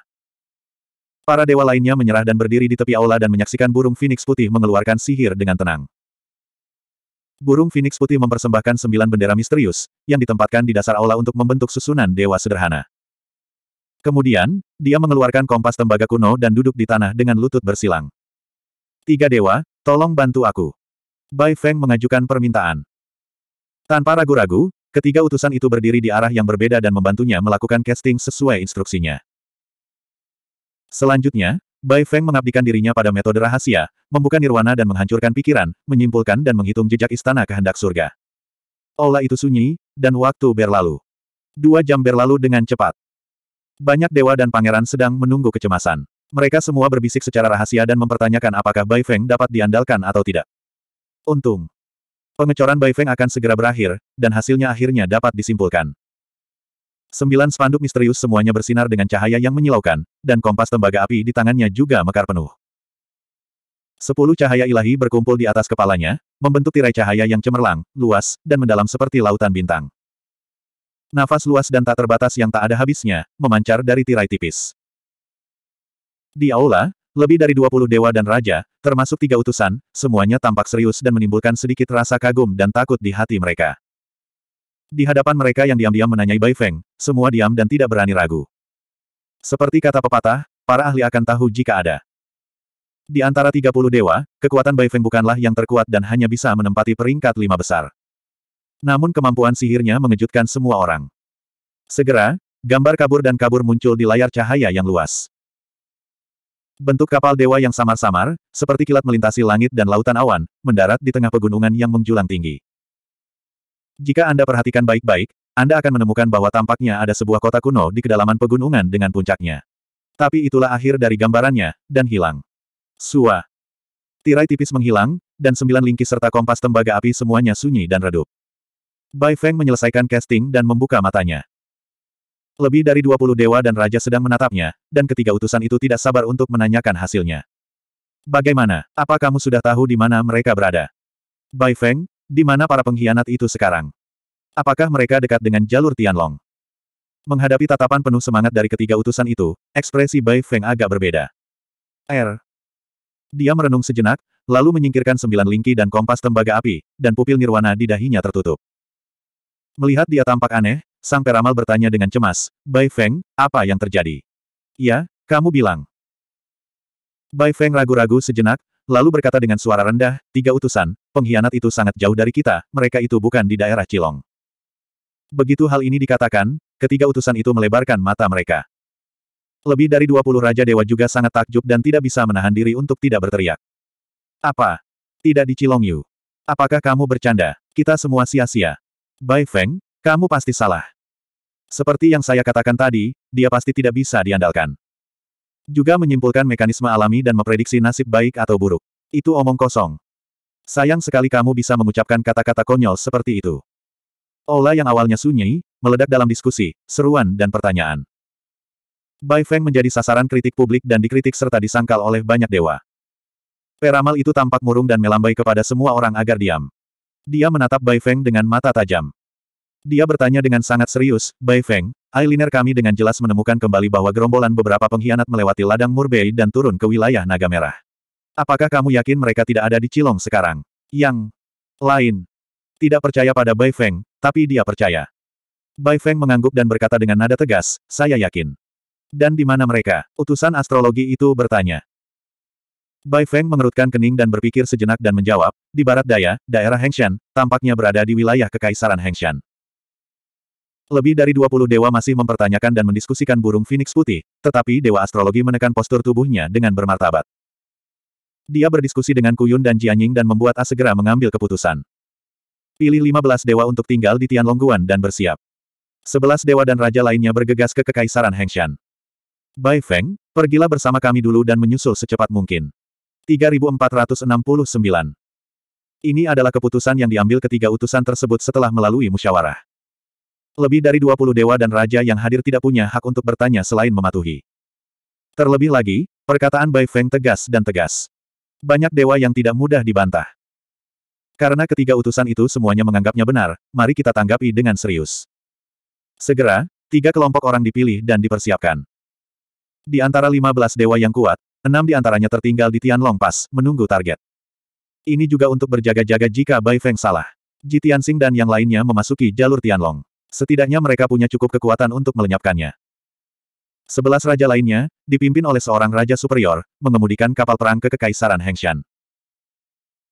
Para dewa lainnya menyerah dan berdiri di tepi aula dan menyaksikan burung Phoenix putih mengeluarkan sihir dengan tenang. Burung Phoenix putih mempersembahkan sembilan bendera misterius, yang ditempatkan di dasar aula untuk membentuk susunan dewa sederhana. Kemudian, dia mengeluarkan kompas tembaga kuno dan duduk di tanah dengan lutut bersilang. Tiga dewa, tolong bantu aku. Bai Feng mengajukan permintaan. Tanpa ragu-ragu, ketiga utusan itu berdiri di arah yang berbeda dan membantunya melakukan casting sesuai instruksinya. Selanjutnya, Bai Feng mengabdikan dirinya pada metode rahasia, membuka nirwana dan menghancurkan pikiran, menyimpulkan dan menghitung jejak istana kehendak surga. Olah itu sunyi, dan waktu berlalu. Dua jam berlalu dengan cepat. Banyak dewa dan pangeran sedang menunggu kecemasan. Mereka semua berbisik secara rahasia dan mempertanyakan apakah Bai Feng dapat diandalkan atau tidak. Untung. Pengecoran Bai Feng akan segera berakhir, dan hasilnya akhirnya dapat disimpulkan. Sembilan spanduk misterius semuanya bersinar dengan cahaya yang menyilaukan, dan kompas tembaga api di tangannya juga mekar penuh. Sepuluh cahaya ilahi berkumpul di atas kepalanya, membentuk tirai cahaya yang cemerlang, luas, dan mendalam seperti lautan bintang. Nafas luas dan tak terbatas yang tak ada habisnya, memancar dari tirai tipis. Di aula, lebih dari 20 dewa dan raja, termasuk tiga utusan, semuanya tampak serius dan menimbulkan sedikit rasa kagum dan takut di hati mereka. Di hadapan mereka yang diam-diam menanyai Bai Feng, semua diam dan tidak berani ragu. Seperti kata pepatah, para ahli akan tahu jika ada. Di antara 30 dewa, kekuatan Bai Feng bukanlah yang terkuat dan hanya bisa menempati peringkat lima besar. Namun kemampuan sihirnya mengejutkan semua orang. Segera, gambar kabur dan kabur muncul di layar cahaya yang luas. Bentuk kapal dewa yang samar-samar, seperti kilat melintasi langit dan lautan awan, mendarat di tengah pegunungan yang menjulang tinggi. Jika Anda perhatikan baik-baik, Anda akan menemukan bahwa tampaknya ada sebuah kota kuno di kedalaman pegunungan dengan puncaknya. Tapi itulah akhir dari gambarannya, dan hilang. Sua. Tirai tipis menghilang, dan sembilan lingkis serta kompas tembaga api semuanya sunyi dan redup. Bai Feng menyelesaikan casting dan membuka matanya. Lebih dari 20 dewa dan raja sedang menatapnya, dan ketiga utusan itu tidak sabar untuk menanyakan hasilnya. Bagaimana? Apa kamu sudah tahu di mana mereka berada? Bai Feng, di mana para pengkhianat itu sekarang? Apakah mereka dekat dengan jalur Tianlong? Menghadapi tatapan penuh semangat dari ketiga utusan itu, ekspresi Bai Feng agak berbeda. Er. Dia merenung sejenak, lalu menyingkirkan sembilan lingki dan kompas tembaga api, dan pupil nirwana di dahinya tertutup. Melihat dia tampak aneh, Sang Peramal bertanya dengan cemas, Bai Feng, apa yang terjadi? Ya, kamu bilang. Bai Feng ragu-ragu sejenak, lalu berkata dengan suara rendah, tiga utusan, pengkhianat itu sangat jauh dari kita, mereka itu bukan di daerah Cilong. Begitu hal ini dikatakan, ketiga utusan itu melebarkan mata mereka. Lebih dari dua puluh Raja Dewa juga sangat takjub dan tidak bisa menahan diri untuk tidak berteriak. Apa? Tidak di Cilong Yu. Apakah kamu bercanda? Kita semua sia-sia. Bai Feng, kamu pasti salah. Seperti yang saya katakan tadi, dia pasti tidak bisa diandalkan. Juga menyimpulkan mekanisme alami dan memprediksi nasib baik atau buruk. Itu omong kosong. Sayang sekali kamu bisa mengucapkan kata-kata konyol seperti itu. Ola yang awalnya sunyi, meledak dalam diskusi, seruan dan pertanyaan. Bai Feng menjadi sasaran kritik publik dan dikritik serta disangkal oleh banyak dewa. Peramal itu tampak murung dan melambai kepada semua orang agar diam. Dia menatap Bai Feng dengan mata tajam. Dia bertanya dengan sangat serius, Bai Feng, eyeliner kami dengan jelas menemukan kembali bahwa gerombolan beberapa pengkhianat melewati ladang Murbei dan turun ke wilayah Naga Merah. Apakah kamu yakin mereka tidak ada di Cilong sekarang? Yang lain tidak percaya pada Bai Feng, tapi dia percaya. Bai Feng mengangguk dan berkata dengan nada tegas, saya yakin. Dan di mana mereka? Utusan astrologi itu bertanya. Bai Feng mengerutkan kening dan berpikir sejenak dan menjawab, di barat daya, daerah Hengshan, tampaknya berada di wilayah Kekaisaran Hengshan. Lebih dari 20 dewa masih mempertanyakan dan mendiskusikan burung Phoenix putih, tetapi dewa astrologi menekan postur tubuhnya dengan bermartabat. Dia berdiskusi dengan Kuyun dan Jianying dan membuat A segera mengambil keputusan. Pilih 15 dewa untuk tinggal di Tianlongguan dan bersiap. 11 dewa dan raja lainnya bergegas ke Kekaisaran Hengshan. Bai Feng, pergilah bersama kami dulu dan menyusul secepat mungkin. 3469 Ini adalah keputusan yang diambil ketiga utusan tersebut setelah melalui musyawarah. Lebih dari 20 dewa dan raja yang hadir tidak punya hak untuk bertanya selain mematuhi. Terlebih lagi, perkataan Bai Feng tegas dan tegas. Banyak dewa yang tidak mudah dibantah. Karena ketiga utusan itu semuanya menganggapnya benar, mari kita tanggapi dengan serius. Segera, tiga kelompok orang dipilih dan dipersiapkan. Di antara 15 dewa yang kuat, enam di antaranya tertinggal di Tianlong Pass, menunggu target. Ini juga untuk berjaga-jaga jika Bai Feng salah. Ji Tianxing dan yang lainnya memasuki jalur Tianlong. Setidaknya mereka punya cukup kekuatan untuk melenyapkannya. Sebelas raja lainnya, dipimpin oleh seorang raja superior, mengemudikan kapal perang ke Kekaisaran Hengshan.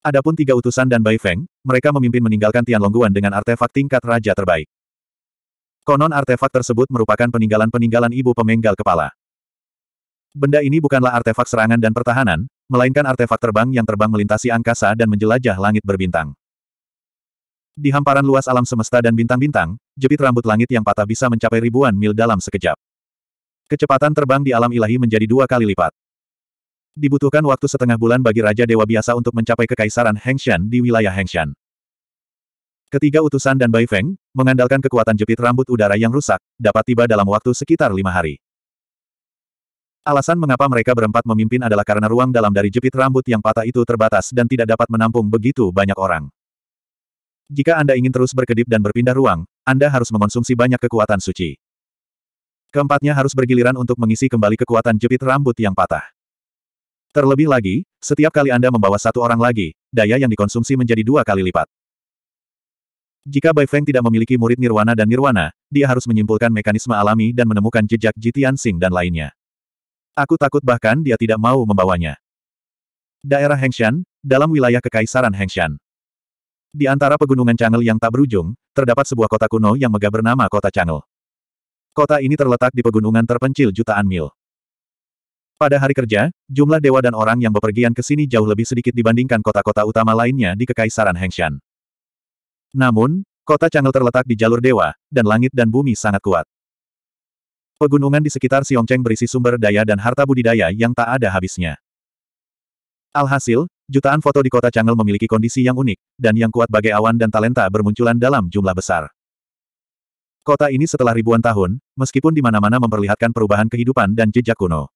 Adapun tiga utusan dan Bai Feng, mereka memimpin meninggalkan Tianlongguan dengan artefak tingkat raja terbaik. Konon artefak tersebut merupakan peninggalan-peninggalan ibu pemenggal kepala. Benda ini bukanlah artefak serangan dan pertahanan, melainkan artefak terbang yang terbang melintasi angkasa dan menjelajah langit berbintang. Di hamparan luas alam semesta dan bintang-bintang, jepit rambut langit yang patah bisa mencapai ribuan mil dalam sekejap. Kecepatan terbang di alam ilahi menjadi dua kali lipat. Dibutuhkan waktu setengah bulan bagi Raja Dewa Biasa untuk mencapai kekaisaran Hengshan di wilayah Hengshan. Ketiga utusan dan Bai Feng, mengandalkan kekuatan jepit rambut udara yang rusak, dapat tiba dalam waktu sekitar lima hari. Alasan mengapa mereka berempat memimpin adalah karena ruang dalam dari jepit rambut yang patah itu terbatas dan tidak dapat menampung begitu banyak orang. Jika Anda ingin terus berkedip dan berpindah ruang, Anda harus mengonsumsi banyak kekuatan suci. Keempatnya harus bergiliran untuk mengisi kembali kekuatan jepit rambut yang patah. Terlebih lagi, setiap kali Anda membawa satu orang lagi, daya yang dikonsumsi menjadi dua kali lipat. Jika Bai Feng tidak memiliki murid Nirwana dan Nirwana, dia harus menyimpulkan mekanisme alami dan menemukan jejak Jitian Sing dan lainnya. Aku takut bahkan dia tidak mau membawanya. Daerah Hengshan, dalam wilayah Kekaisaran Hengshan. Di antara pegunungan Changel yang tak berujung, terdapat sebuah kota kuno yang megah bernama Kota Changel. Kota ini terletak di pegunungan terpencil jutaan mil. Pada hari kerja, jumlah dewa dan orang yang bepergian ke sini jauh lebih sedikit dibandingkan kota-kota utama lainnya di Kekaisaran Hengshan. Namun, kota Changel terletak di jalur dewa, dan langit dan bumi sangat kuat. Pegunungan di sekitar Siongcheng berisi sumber daya dan harta budidaya yang tak ada habisnya. Alhasil, Jutaan foto di kota Chang'e memiliki kondisi yang unik, dan yang kuat bagai awan dan talenta bermunculan dalam jumlah besar. Kota ini setelah ribuan tahun, meskipun di mana-mana memperlihatkan perubahan kehidupan dan jejak kuno.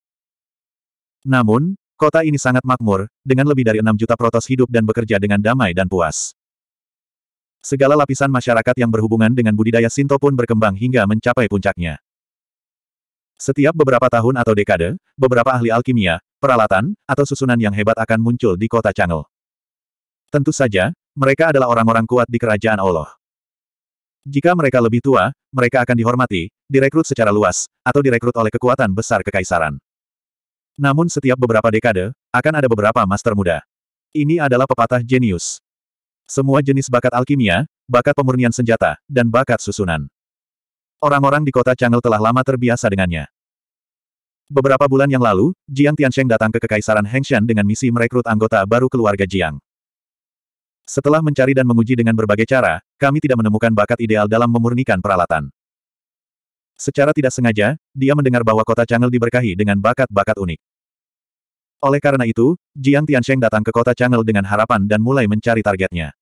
Namun, kota ini sangat makmur, dengan lebih dari 6 juta protos hidup dan bekerja dengan damai dan puas. Segala lapisan masyarakat yang berhubungan dengan budidaya Sinto pun berkembang hingga mencapai puncaknya. Setiap beberapa tahun atau dekade, beberapa ahli alkimia, peralatan, atau susunan yang hebat akan muncul di kota Chang'e. Tentu saja, mereka adalah orang-orang kuat di kerajaan Allah. Jika mereka lebih tua, mereka akan dihormati, direkrut secara luas, atau direkrut oleh kekuatan besar kekaisaran. Namun setiap beberapa dekade, akan ada beberapa master muda. Ini adalah pepatah jenius. Semua jenis bakat alkimia, bakat pemurnian senjata, dan bakat susunan. Orang-orang di kota Chang'e telah lama terbiasa dengannya. Beberapa bulan yang lalu, Jiang Tiansheng datang ke Kekaisaran Hengshan dengan misi merekrut anggota baru keluarga Jiang. Setelah mencari dan menguji dengan berbagai cara, kami tidak menemukan bakat ideal dalam memurnikan peralatan. Secara tidak sengaja, dia mendengar bahwa kota Chang'e diberkahi dengan bakat-bakat unik. Oleh karena itu, Jiang Tiansheng datang ke kota Chang'e dengan harapan dan mulai mencari targetnya.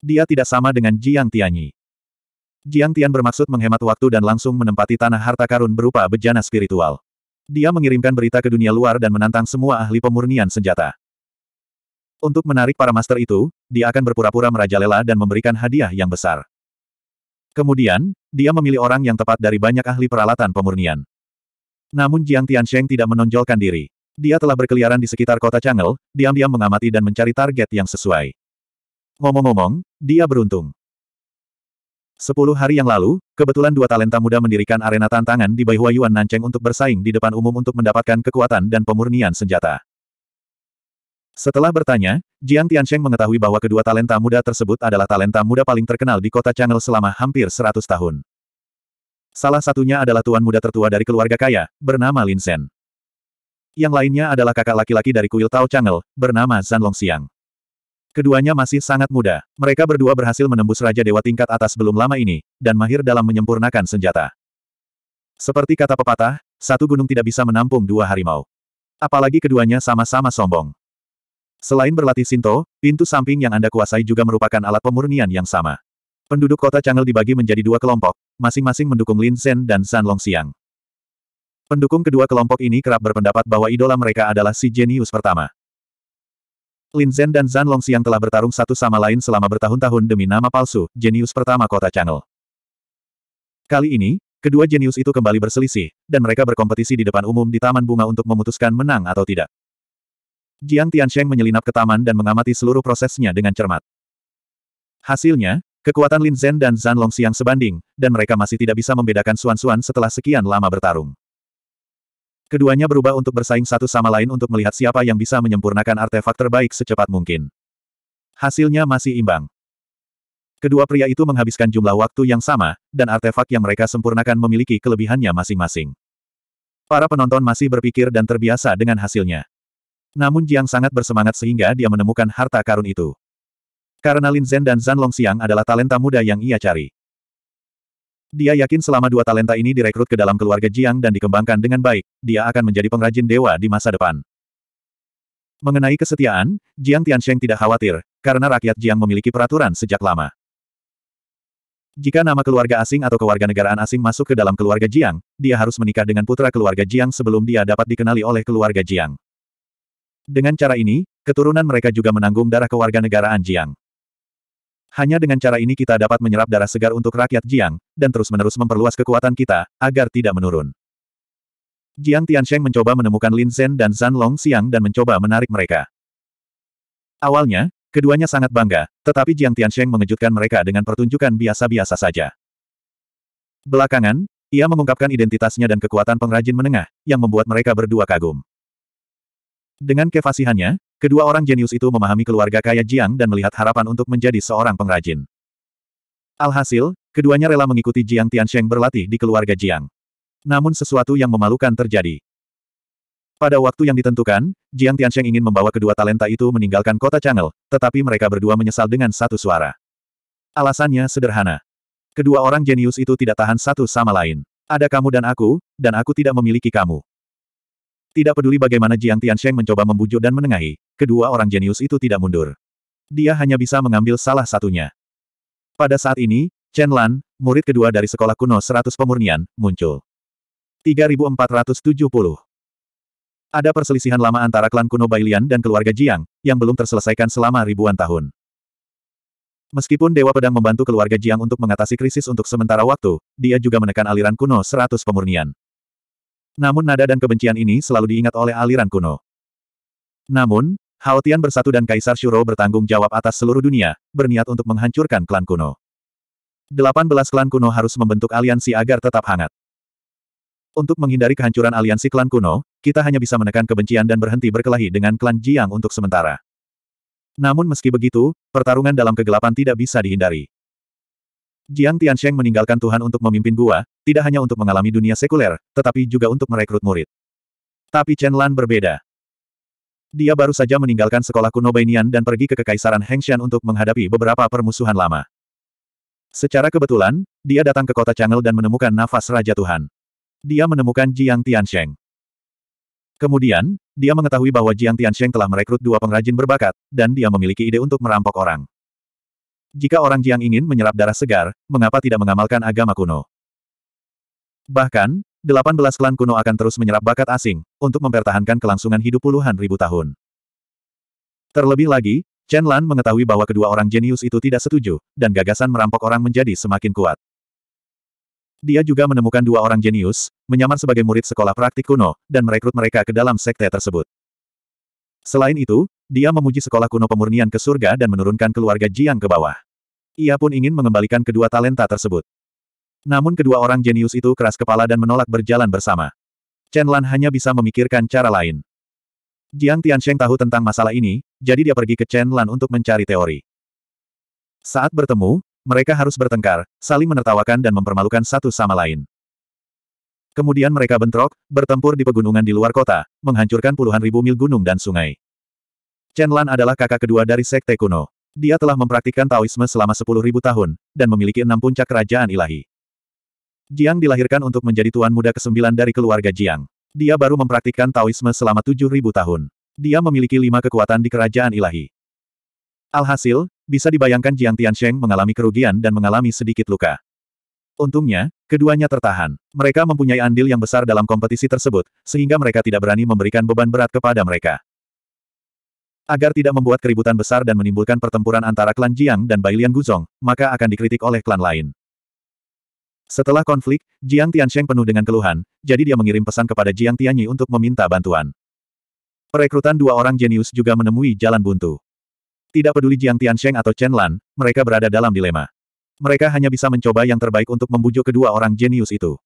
Dia tidak sama dengan Jiang Tianyi. Jiang Tian bermaksud menghemat waktu dan langsung menempati tanah harta karun berupa bejana spiritual. Dia mengirimkan berita ke dunia luar dan menantang semua ahli pemurnian senjata. Untuk menarik para master itu, dia akan berpura-pura merajalela dan memberikan hadiah yang besar. Kemudian, dia memilih orang yang tepat dari banyak ahli peralatan pemurnian. Namun Jiang Tiansheng tidak menonjolkan diri. Dia telah berkeliaran di sekitar kota Changel, diam-diam mengamati dan mencari target yang sesuai. Ngomong-ngomong, dia beruntung. Sepuluh hari yang lalu, kebetulan dua talenta muda mendirikan arena tantangan di Baihua Yuan Nanceng untuk bersaing di depan umum untuk mendapatkan kekuatan dan pemurnian senjata. Setelah bertanya, Jiang Tiansheng mengetahui bahwa kedua talenta muda tersebut adalah talenta muda paling terkenal di kota Changel selama hampir seratus tahun. Salah satunya adalah tuan muda tertua dari keluarga kaya, bernama Lin Sen. Yang lainnya adalah kakak laki-laki dari kuil Tao Changel, bernama Zan Xiang. Keduanya masih sangat muda. Mereka berdua berhasil menembus Raja Dewa tingkat atas belum lama ini, dan mahir dalam menyempurnakan senjata. Seperti kata pepatah, satu gunung tidak bisa menampung dua harimau. Apalagi keduanya sama-sama sombong. Selain berlatih Sinto, pintu samping yang Anda kuasai juga merupakan alat pemurnian yang sama. Penduduk kota Changel dibagi menjadi dua kelompok, masing-masing mendukung Lin Shen dan San Long Xiang. Pendukung kedua kelompok ini kerap berpendapat bahwa idola mereka adalah si jenius pertama. Lin Zhen dan Zhan Longxiang telah bertarung satu sama lain selama bertahun-tahun demi nama palsu, jenius pertama kota Channel. Kali ini, kedua jenius itu kembali berselisih, dan mereka berkompetisi di depan umum di Taman Bunga untuk memutuskan menang atau tidak. Jiang Tiansheng menyelinap ke taman dan mengamati seluruh prosesnya dengan cermat. Hasilnya, kekuatan Lin Zhen dan Zhan Longxiang sebanding, dan mereka masih tidak bisa membedakan Suan Suan setelah sekian lama bertarung. Keduanya berubah untuk bersaing satu sama lain untuk melihat siapa yang bisa menyempurnakan artefak terbaik secepat mungkin. Hasilnya masih imbang. Kedua pria itu menghabiskan jumlah waktu yang sama, dan artefak yang mereka sempurnakan memiliki kelebihannya masing-masing. Para penonton masih berpikir dan terbiasa dengan hasilnya. Namun Jiang sangat bersemangat sehingga dia menemukan harta karun itu. Karena Lin Zhen dan Zhan Longxiang adalah talenta muda yang ia cari. Dia yakin selama dua talenta ini direkrut ke dalam keluarga Jiang dan dikembangkan dengan baik, dia akan menjadi pengrajin dewa di masa depan. Mengenai kesetiaan, Jiang Tiansheng tidak khawatir, karena rakyat Jiang memiliki peraturan sejak lama. Jika nama keluarga asing atau kewarganegaraan asing masuk ke dalam keluarga Jiang, dia harus menikah dengan putra keluarga Jiang sebelum dia dapat dikenali oleh keluarga Jiang. Dengan cara ini, keturunan mereka juga menanggung darah kewarganegaraan Jiang. Hanya dengan cara ini kita dapat menyerap darah segar untuk rakyat Jiang, dan terus-menerus memperluas kekuatan kita, agar tidak menurun. Jiang Tiansheng mencoba menemukan Lin Zhen dan Zan Long Xiang dan mencoba menarik mereka. Awalnya, keduanya sangat bangga, tetapi Jiang Tiansheng mengejutkan mereka dengan pertunjukan biasa-biasa saja. Belakangan, ia mengungkapkan identitasnya dan kekuatan pengrajin menengah, yang membuat mereka berdua kagum. Dengan kefasihannya, kedua orang jenius itu memahami keluarga kaya Jiang dan melihat harapan untuk menjadi seorang pengrajin. Alhasil, keduanya rela mengikuti Jiang Tiansheng berlatih di keluarga Jiang. Namun sesuatu yang memalukan terjadi. Pada waktu yang ditentukan, Jiang Tiansheng ingin membawa kedua talenta itu meninggalkan kota Changel, tetapi mereka berdua menyesal dengan satu suara. Alasannya sederhana. Kedua orang jenius itu tidak tahan satu sama lain. Ada kamu dan aku, dan aku tidak memiliki kamu. Tidak peduli bagaimana Jiang Tiansheng mencoba membujuk dan menengahi, kedua orang jenius itu tidak mundur. Dia hanya bisa mengambil salah satunya. Pada saat ini, Chen Lan, murid kedua dari sekolah kuno seratus pemurnian, muncul. 3470. Ada perselisihan lama antara klan kuno Bailian dan keluarga Jiang, yang belum terselesaikan selama ribuan tahun. Meskipun Dewa Pedang membantu keluarga Jiang untuk mengatasi krisis untuk sementara waktu, dia juga menekan aliran kuno 100 pemurnian. Namun nada dan kebencian ini selalu diingat oleh aliran kuno. Namun, Tian Bersatu dan Kaisar Shuro bertanggung jawab atas seluruh dunia, berniat untuk menghancurkan klan kuno. 18 klan kuno harus membentuk aliansi agar tetap hangat. Untuk menghindari kehancuran aliansi klan kuno, kita hanya bisa menekan kebencian dan berhenti berkelahi dengan klan Jiang untuk sementara. Namun meski begitu, pertarungan dalam kegelapan tidak bisa dihindari. Jiang Tiansheng meninggalkan Tuhan untuk memimpin gua, tidak hanya untuk mengalami dunia sekuler, tetapi juga untuk merekrut murid. Tapi Chen Lan berbeda. Dia baru saja meninggalkan sekolah kuno Bainian dan pergi ke Kekaisaran Hengshan untuk menghadapi beberapa permusuhan lama. Secara kebetulan, dia datang ke kota Changel dan menemukan nafas Raja Tuhan dia menemukan Jiang Tiansheng. Kemudian, dia mengetahui bahwa Jiang Tiansheng telah merekrut dua pengrajin berbakat, dan dia memiliki ide untuk merampok orang. Jika orang Jiang ingin menyerap darah segar, mengapa tidak mengamalkan agama kuno? Bahkan, 18 klan kuno akan terus menyerap bakat asing, untuk mempertahankan kelangsungan hidup puluhan ribu tahun. Terlebih lagi, Chen Lan mengetahui bahwa kedua orang jenius itu tidak setuju, dan gagasan merampok orang menjadi semakin kuat. Dia juga menemukan dua orang jenius, menyamar sebagai murid sekolah praktik kuno, dan merekrut mereka ke dalam sekte tersebut. Selain itu, dia memuji sekolah kuno pemurnian ke surga dan menurunkan keluarga Jiang ke bawah. Ia pun ingin mengembalikan kedua talenta tersebut. Namun kedua orang jenius itu keras kepala dan menolak berjalan bersama. Chen Lan hanya bisa memikirkan cara lain. Jiang Tiansheng tahu tentang masalah ini, jadi dia pergi ke Chen Lan untuk mencari teori. Saat bertemu, mereka harus bertengkar, saling menertawakan dan mempermalukan satu sama lain. Kemudian mereka bentrok, bertempur di pegunungan di luar kota, menghancurkan puluhan ribu mil gunung dan sungai. Chen Lan adalah kakak kedua dari Sekte Kuno. Dia telah mempraktikkan Taoisme selama sepuluh ribu tahun, dan memiliki enam puncak kerajaan ilahi. Jiang dilahirkan untuk menjadi tuan muda kesembilan dari keluarga Jiang. Dia baru mempraktikkan Taoisme selama tujuh ribu tahun. Dia memiliki lima kekuatan di kerajaan ilahi. Alhasil, bisa dibayangkan Jiang Tiansheng mengalami kerugian dan mengalami sedikit luka. Untungnya, keduanya tertahan. Mereka mempunyai andil yang besar dalam kompetisi tersebut, sehingga mereka tidak berani memberikan beban berat kepada mereka. Agar tidak membuat keributan besar dan menimbulkan pertempuran antara klan Jiang dan Bailian Guzong, maka akan dikritik oleh klan lain. Setelah konflik, Jiang Tiansheng penuh dengan keluhan, jadi dia mengirim pesan kepada Jiang Tianyi untuk meminta bantuan. Perekrutan dua orang jenius juga menemui jalan buntu. Tidak peduli Jiang Tiansheng atau Chen Lan, mereka berada dalam dilema. Mereka hanya bisa mencoba yang terbaik untuk membujuk kedua orang jenius itu.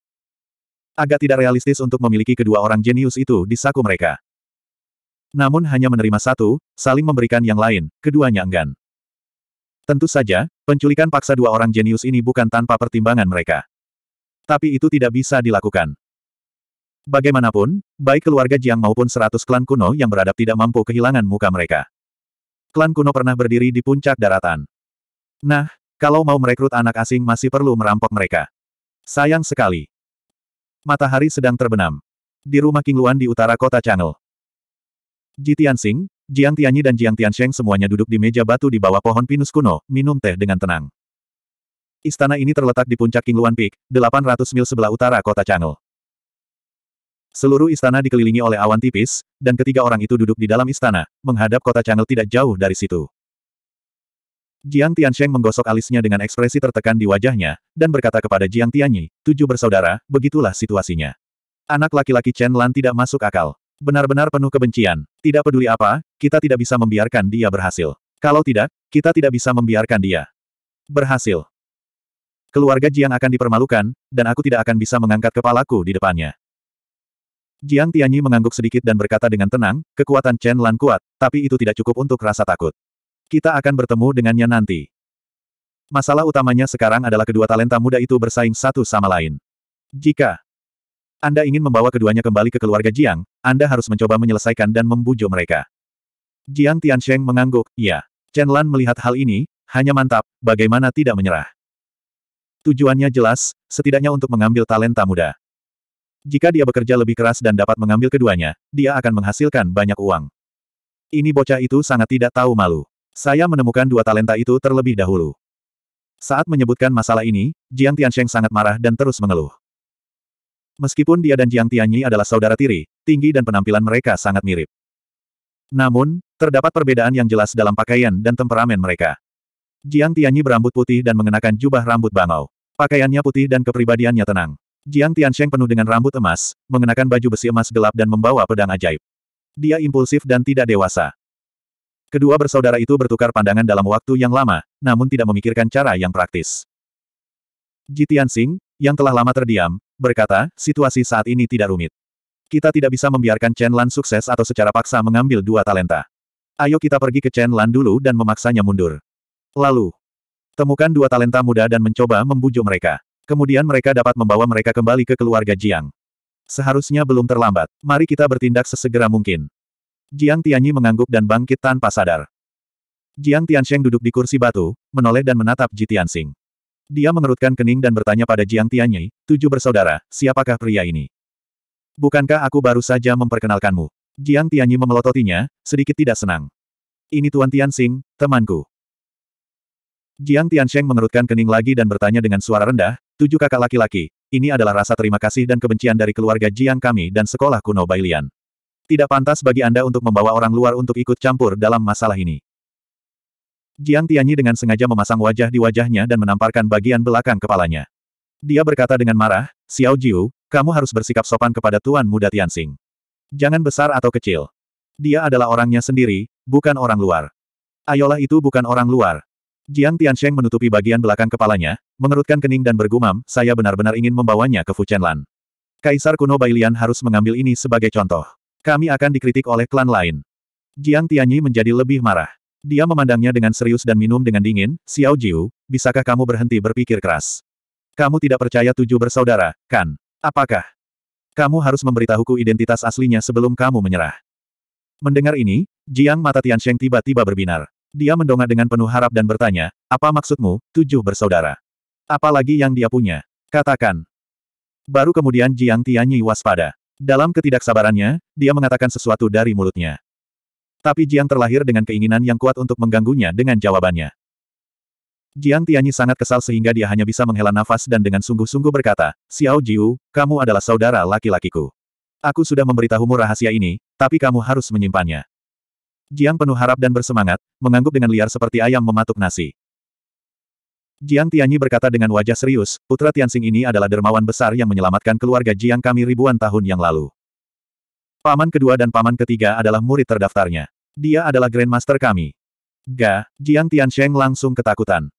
Agak tidak realistis untuk memiliki kedua orang jenius itu di saku mereka. Namun hanya menerima satu, saling memberikan yang lain, keduanya enggan. Tentu saja, penculikan paksa dua orang jenius ini bukan tanpa pertimbangan mereka. Tapi itu tidak bisa dilakukan. Bagaimanapun, baik keluarga Jiang maupun seratus klan kuno yang beradab tidak mampu kehilangan muka mereka. Klan kuno pernah berdiri di puncak daratan. Nah, kalau mau merekrut anak asing masih perlu merampok mereka. Sayang sekali. Matahari sedang terbenam. Di rumah King Luan di utara kota Changel. Ji Tianxing, Jiang Tianyi dan Jiang Tiansheng semuanya duduk di meja batu di bawah pohon pinus kuno, minum teh dengan tenang. Istana ini terletak di puncak King Luan Peak, 800 mil sebelah utara kota Changel. Seluruh istana dikelilingi oleh awan tipis, dan ketiga orang itu duduk di dalam istana, menghadap kota Chang'e tidak jauh dari situ. Jiang Tiansheng menggosok alisnya dengan ekspresi tertekan di wajahnya, dan berkata kepada Jiang Tianyi, tujuh bersaudara, begitulah situasinya. Anak laki-laki Chen Lan tidak masuk akal. Benar-benar penuh kebencian. Tidak peduli apa, kita tidak bisa membiarkan dia berhasil. Kalau tidak, kita tidak bisa membiarkan dia. Berhasil. Keluarga Jiang akan dipermalukan, dan aku tidak akan bisa mengangkat kepalaku di depannya. Jiang Tianyi mengangguk sedikit dan berkata dengan tenang, kekuatan Chen Lan kuat, tapi itu tidak cukup untuk rasa takut. Kita akan bertemu dengannya nanti. Masalah utamanya sekarang adalah kedua talenta muda itu bersaing satu sama lain. Jika Anda ingin membawa keduanya kembali ke keluarga Jiang, Anda harus mencoba menyelesaikan dan membujuk mereka. Jiang Tiansheng mengangguk, iya. Chen Lan melihat hal ini, hanya mantap, bagaimana tidak menyerah. Tujuannya jelas, setidaknya untuk mengambil talenta muda. Jika dia bekerja lebih keras dan dapat mengambil keduanya, dia akan menghasilkan banyak uang. Ini bocah itu sangat tidak tahu malu. Saya menemukan dua talenta itu terlebih dahulu. Saat menyebutkan masalah ini, Jiang Tiansheng sangat marah dan terus mengeluh. Meskipun dia dan Jiang Tianyi adalah saudara tiri, tinggi dan penampilan mereka sangat mirip. Namun, terdapat perbedaan yang jelas dalam pakaian dan temperamen mereka. Jiang Tianyi berambut putih dan mengenakan jubah rambut bangau. Pakaiannya putih dan kepribadiannya tenang. Jiang Tiansheng penuh dengan rambut emas, mengenakan baju besi emas gelap dan membawa pedang ajaib. Dia impulsif dan tidak dewasa. Kedua bersaudara itu bertukar pandangan dalam waktu yang lama, namun tidak memikirkan cara yang praktis. Ji Tianxing, yang telah lama terdiam, berkata, situasi saat ini tidak rumit. Kita tidak bisa membiarkan Chen Lan sukses atau secara paksa mengambil dua talenta. Ayo kita pergi ke Chen Lan dulu dan memaksanya mundur. Lalu, temukan dua talenta muda dan mencoba membujuk mereka. Kemudian mereka dapat membawa mereka kembali ke keluarga Jiang. Seharusnya belum terlambat. Mari kita bertindak sesegera mungkin. Jiang Tianyi mengangguk dan bangkit tanpa sadar. Jiang Tiansheng duduk di kursi batu, menoleh dan menatap Ji Tianxing. Dia mengerutkan kening dan bertanya pada Jiang Tianyi, tujuh bersaudara, siapakah pria ini? Bukankah aku baru saja memperkenalkanmu? Jiang Tianyi memelototinya, sedikit tidak senang. Ini Tuan Tianxing, temanku. Jiang Tiansheng mengerutkan kening lagi dan bertanya dengan suara rendah, Tujuh kakak laki-laki, ini adalah rasa terima kasih dan kebencian dari keluarga Jiang kami dan sekolah kuno Bailian. Tidak pantas bagi Anda untuk membawa orang luar untuk ikut campur dalam masalah ini. Jiang Tianyi dengan sengaja memasang wajah di wajahnya dan menamparkan bagian belakang kepalanya. Dia berkata dengan marah, Xiao Jiu, kamu harus bersikap sopan kepada Tuan Muda Tianxing. Jangan besar atau kecil. Dia adalah orangnya sendiri, bukan orang luar. Ayolah itu bukan orang luar, Jiang Tiansheng menutupi bagian belakang kepalanya, mengerutkan kening dan bergumam, saya benar-benar ingin membawanya ke Fuchenlan. Kaisar kuno Bailian harus mengambil ini sebagai contoh. Kami akan dikritik oleh klan lain. Jiang Tianyi menjadi lebih marah. Dia memandangnya dengan serius dan minum dengan dingin, Xiao Jiu, bisakah kamu berhenti berpikir keras? Kamu tidak percaya tujuh bersaudara, kan? Apakah? Kamu harus memberitahuku identitas aslinya sebelum kamu menyerah. Mendengar ini, Jiang mata Tiansheng tiba-tiba berbinar. Dia mendongak dengan penuh harap dan bertanya, apa maksudmu, tujuh bersaudara? Apalagi yang dia punya? Katakan. Baru kemudian Jiang Tianyi waspada. Dalam ketidaksabarannya, dia mengatakan sesuatu dari mulutnya. Tapi Jiang terlahir dengan keinginan yang kuat untuk mengganggunya dengan jawabannya. Jiang Tianyi sangat kesal sehingga dia hanya bisa menghela nafas dan dengan sungguh-sungguh berkata, Xiao Jiu, kamu adalah saudara laki-lakiku. Aku sudah memberitahumu rahasia ini, tapi kamu harus menyimpannya. Jiang penuh harap dan bersemangat, mengangguk dengan liar seperti ayam mematuk nasi. Jiang Tianyi berkata dengan wajah serius, putra Tianxing ini adalah dermawan besar yang menyelamatkan keluarga Jiang kami ribuan tahun yang lalu. Paman kedua dan paman ketiga adalah murid terdaftarnya. Dia adalah Grandmaster kami. Ga, Jiang Tiansheng langsung ketakutan.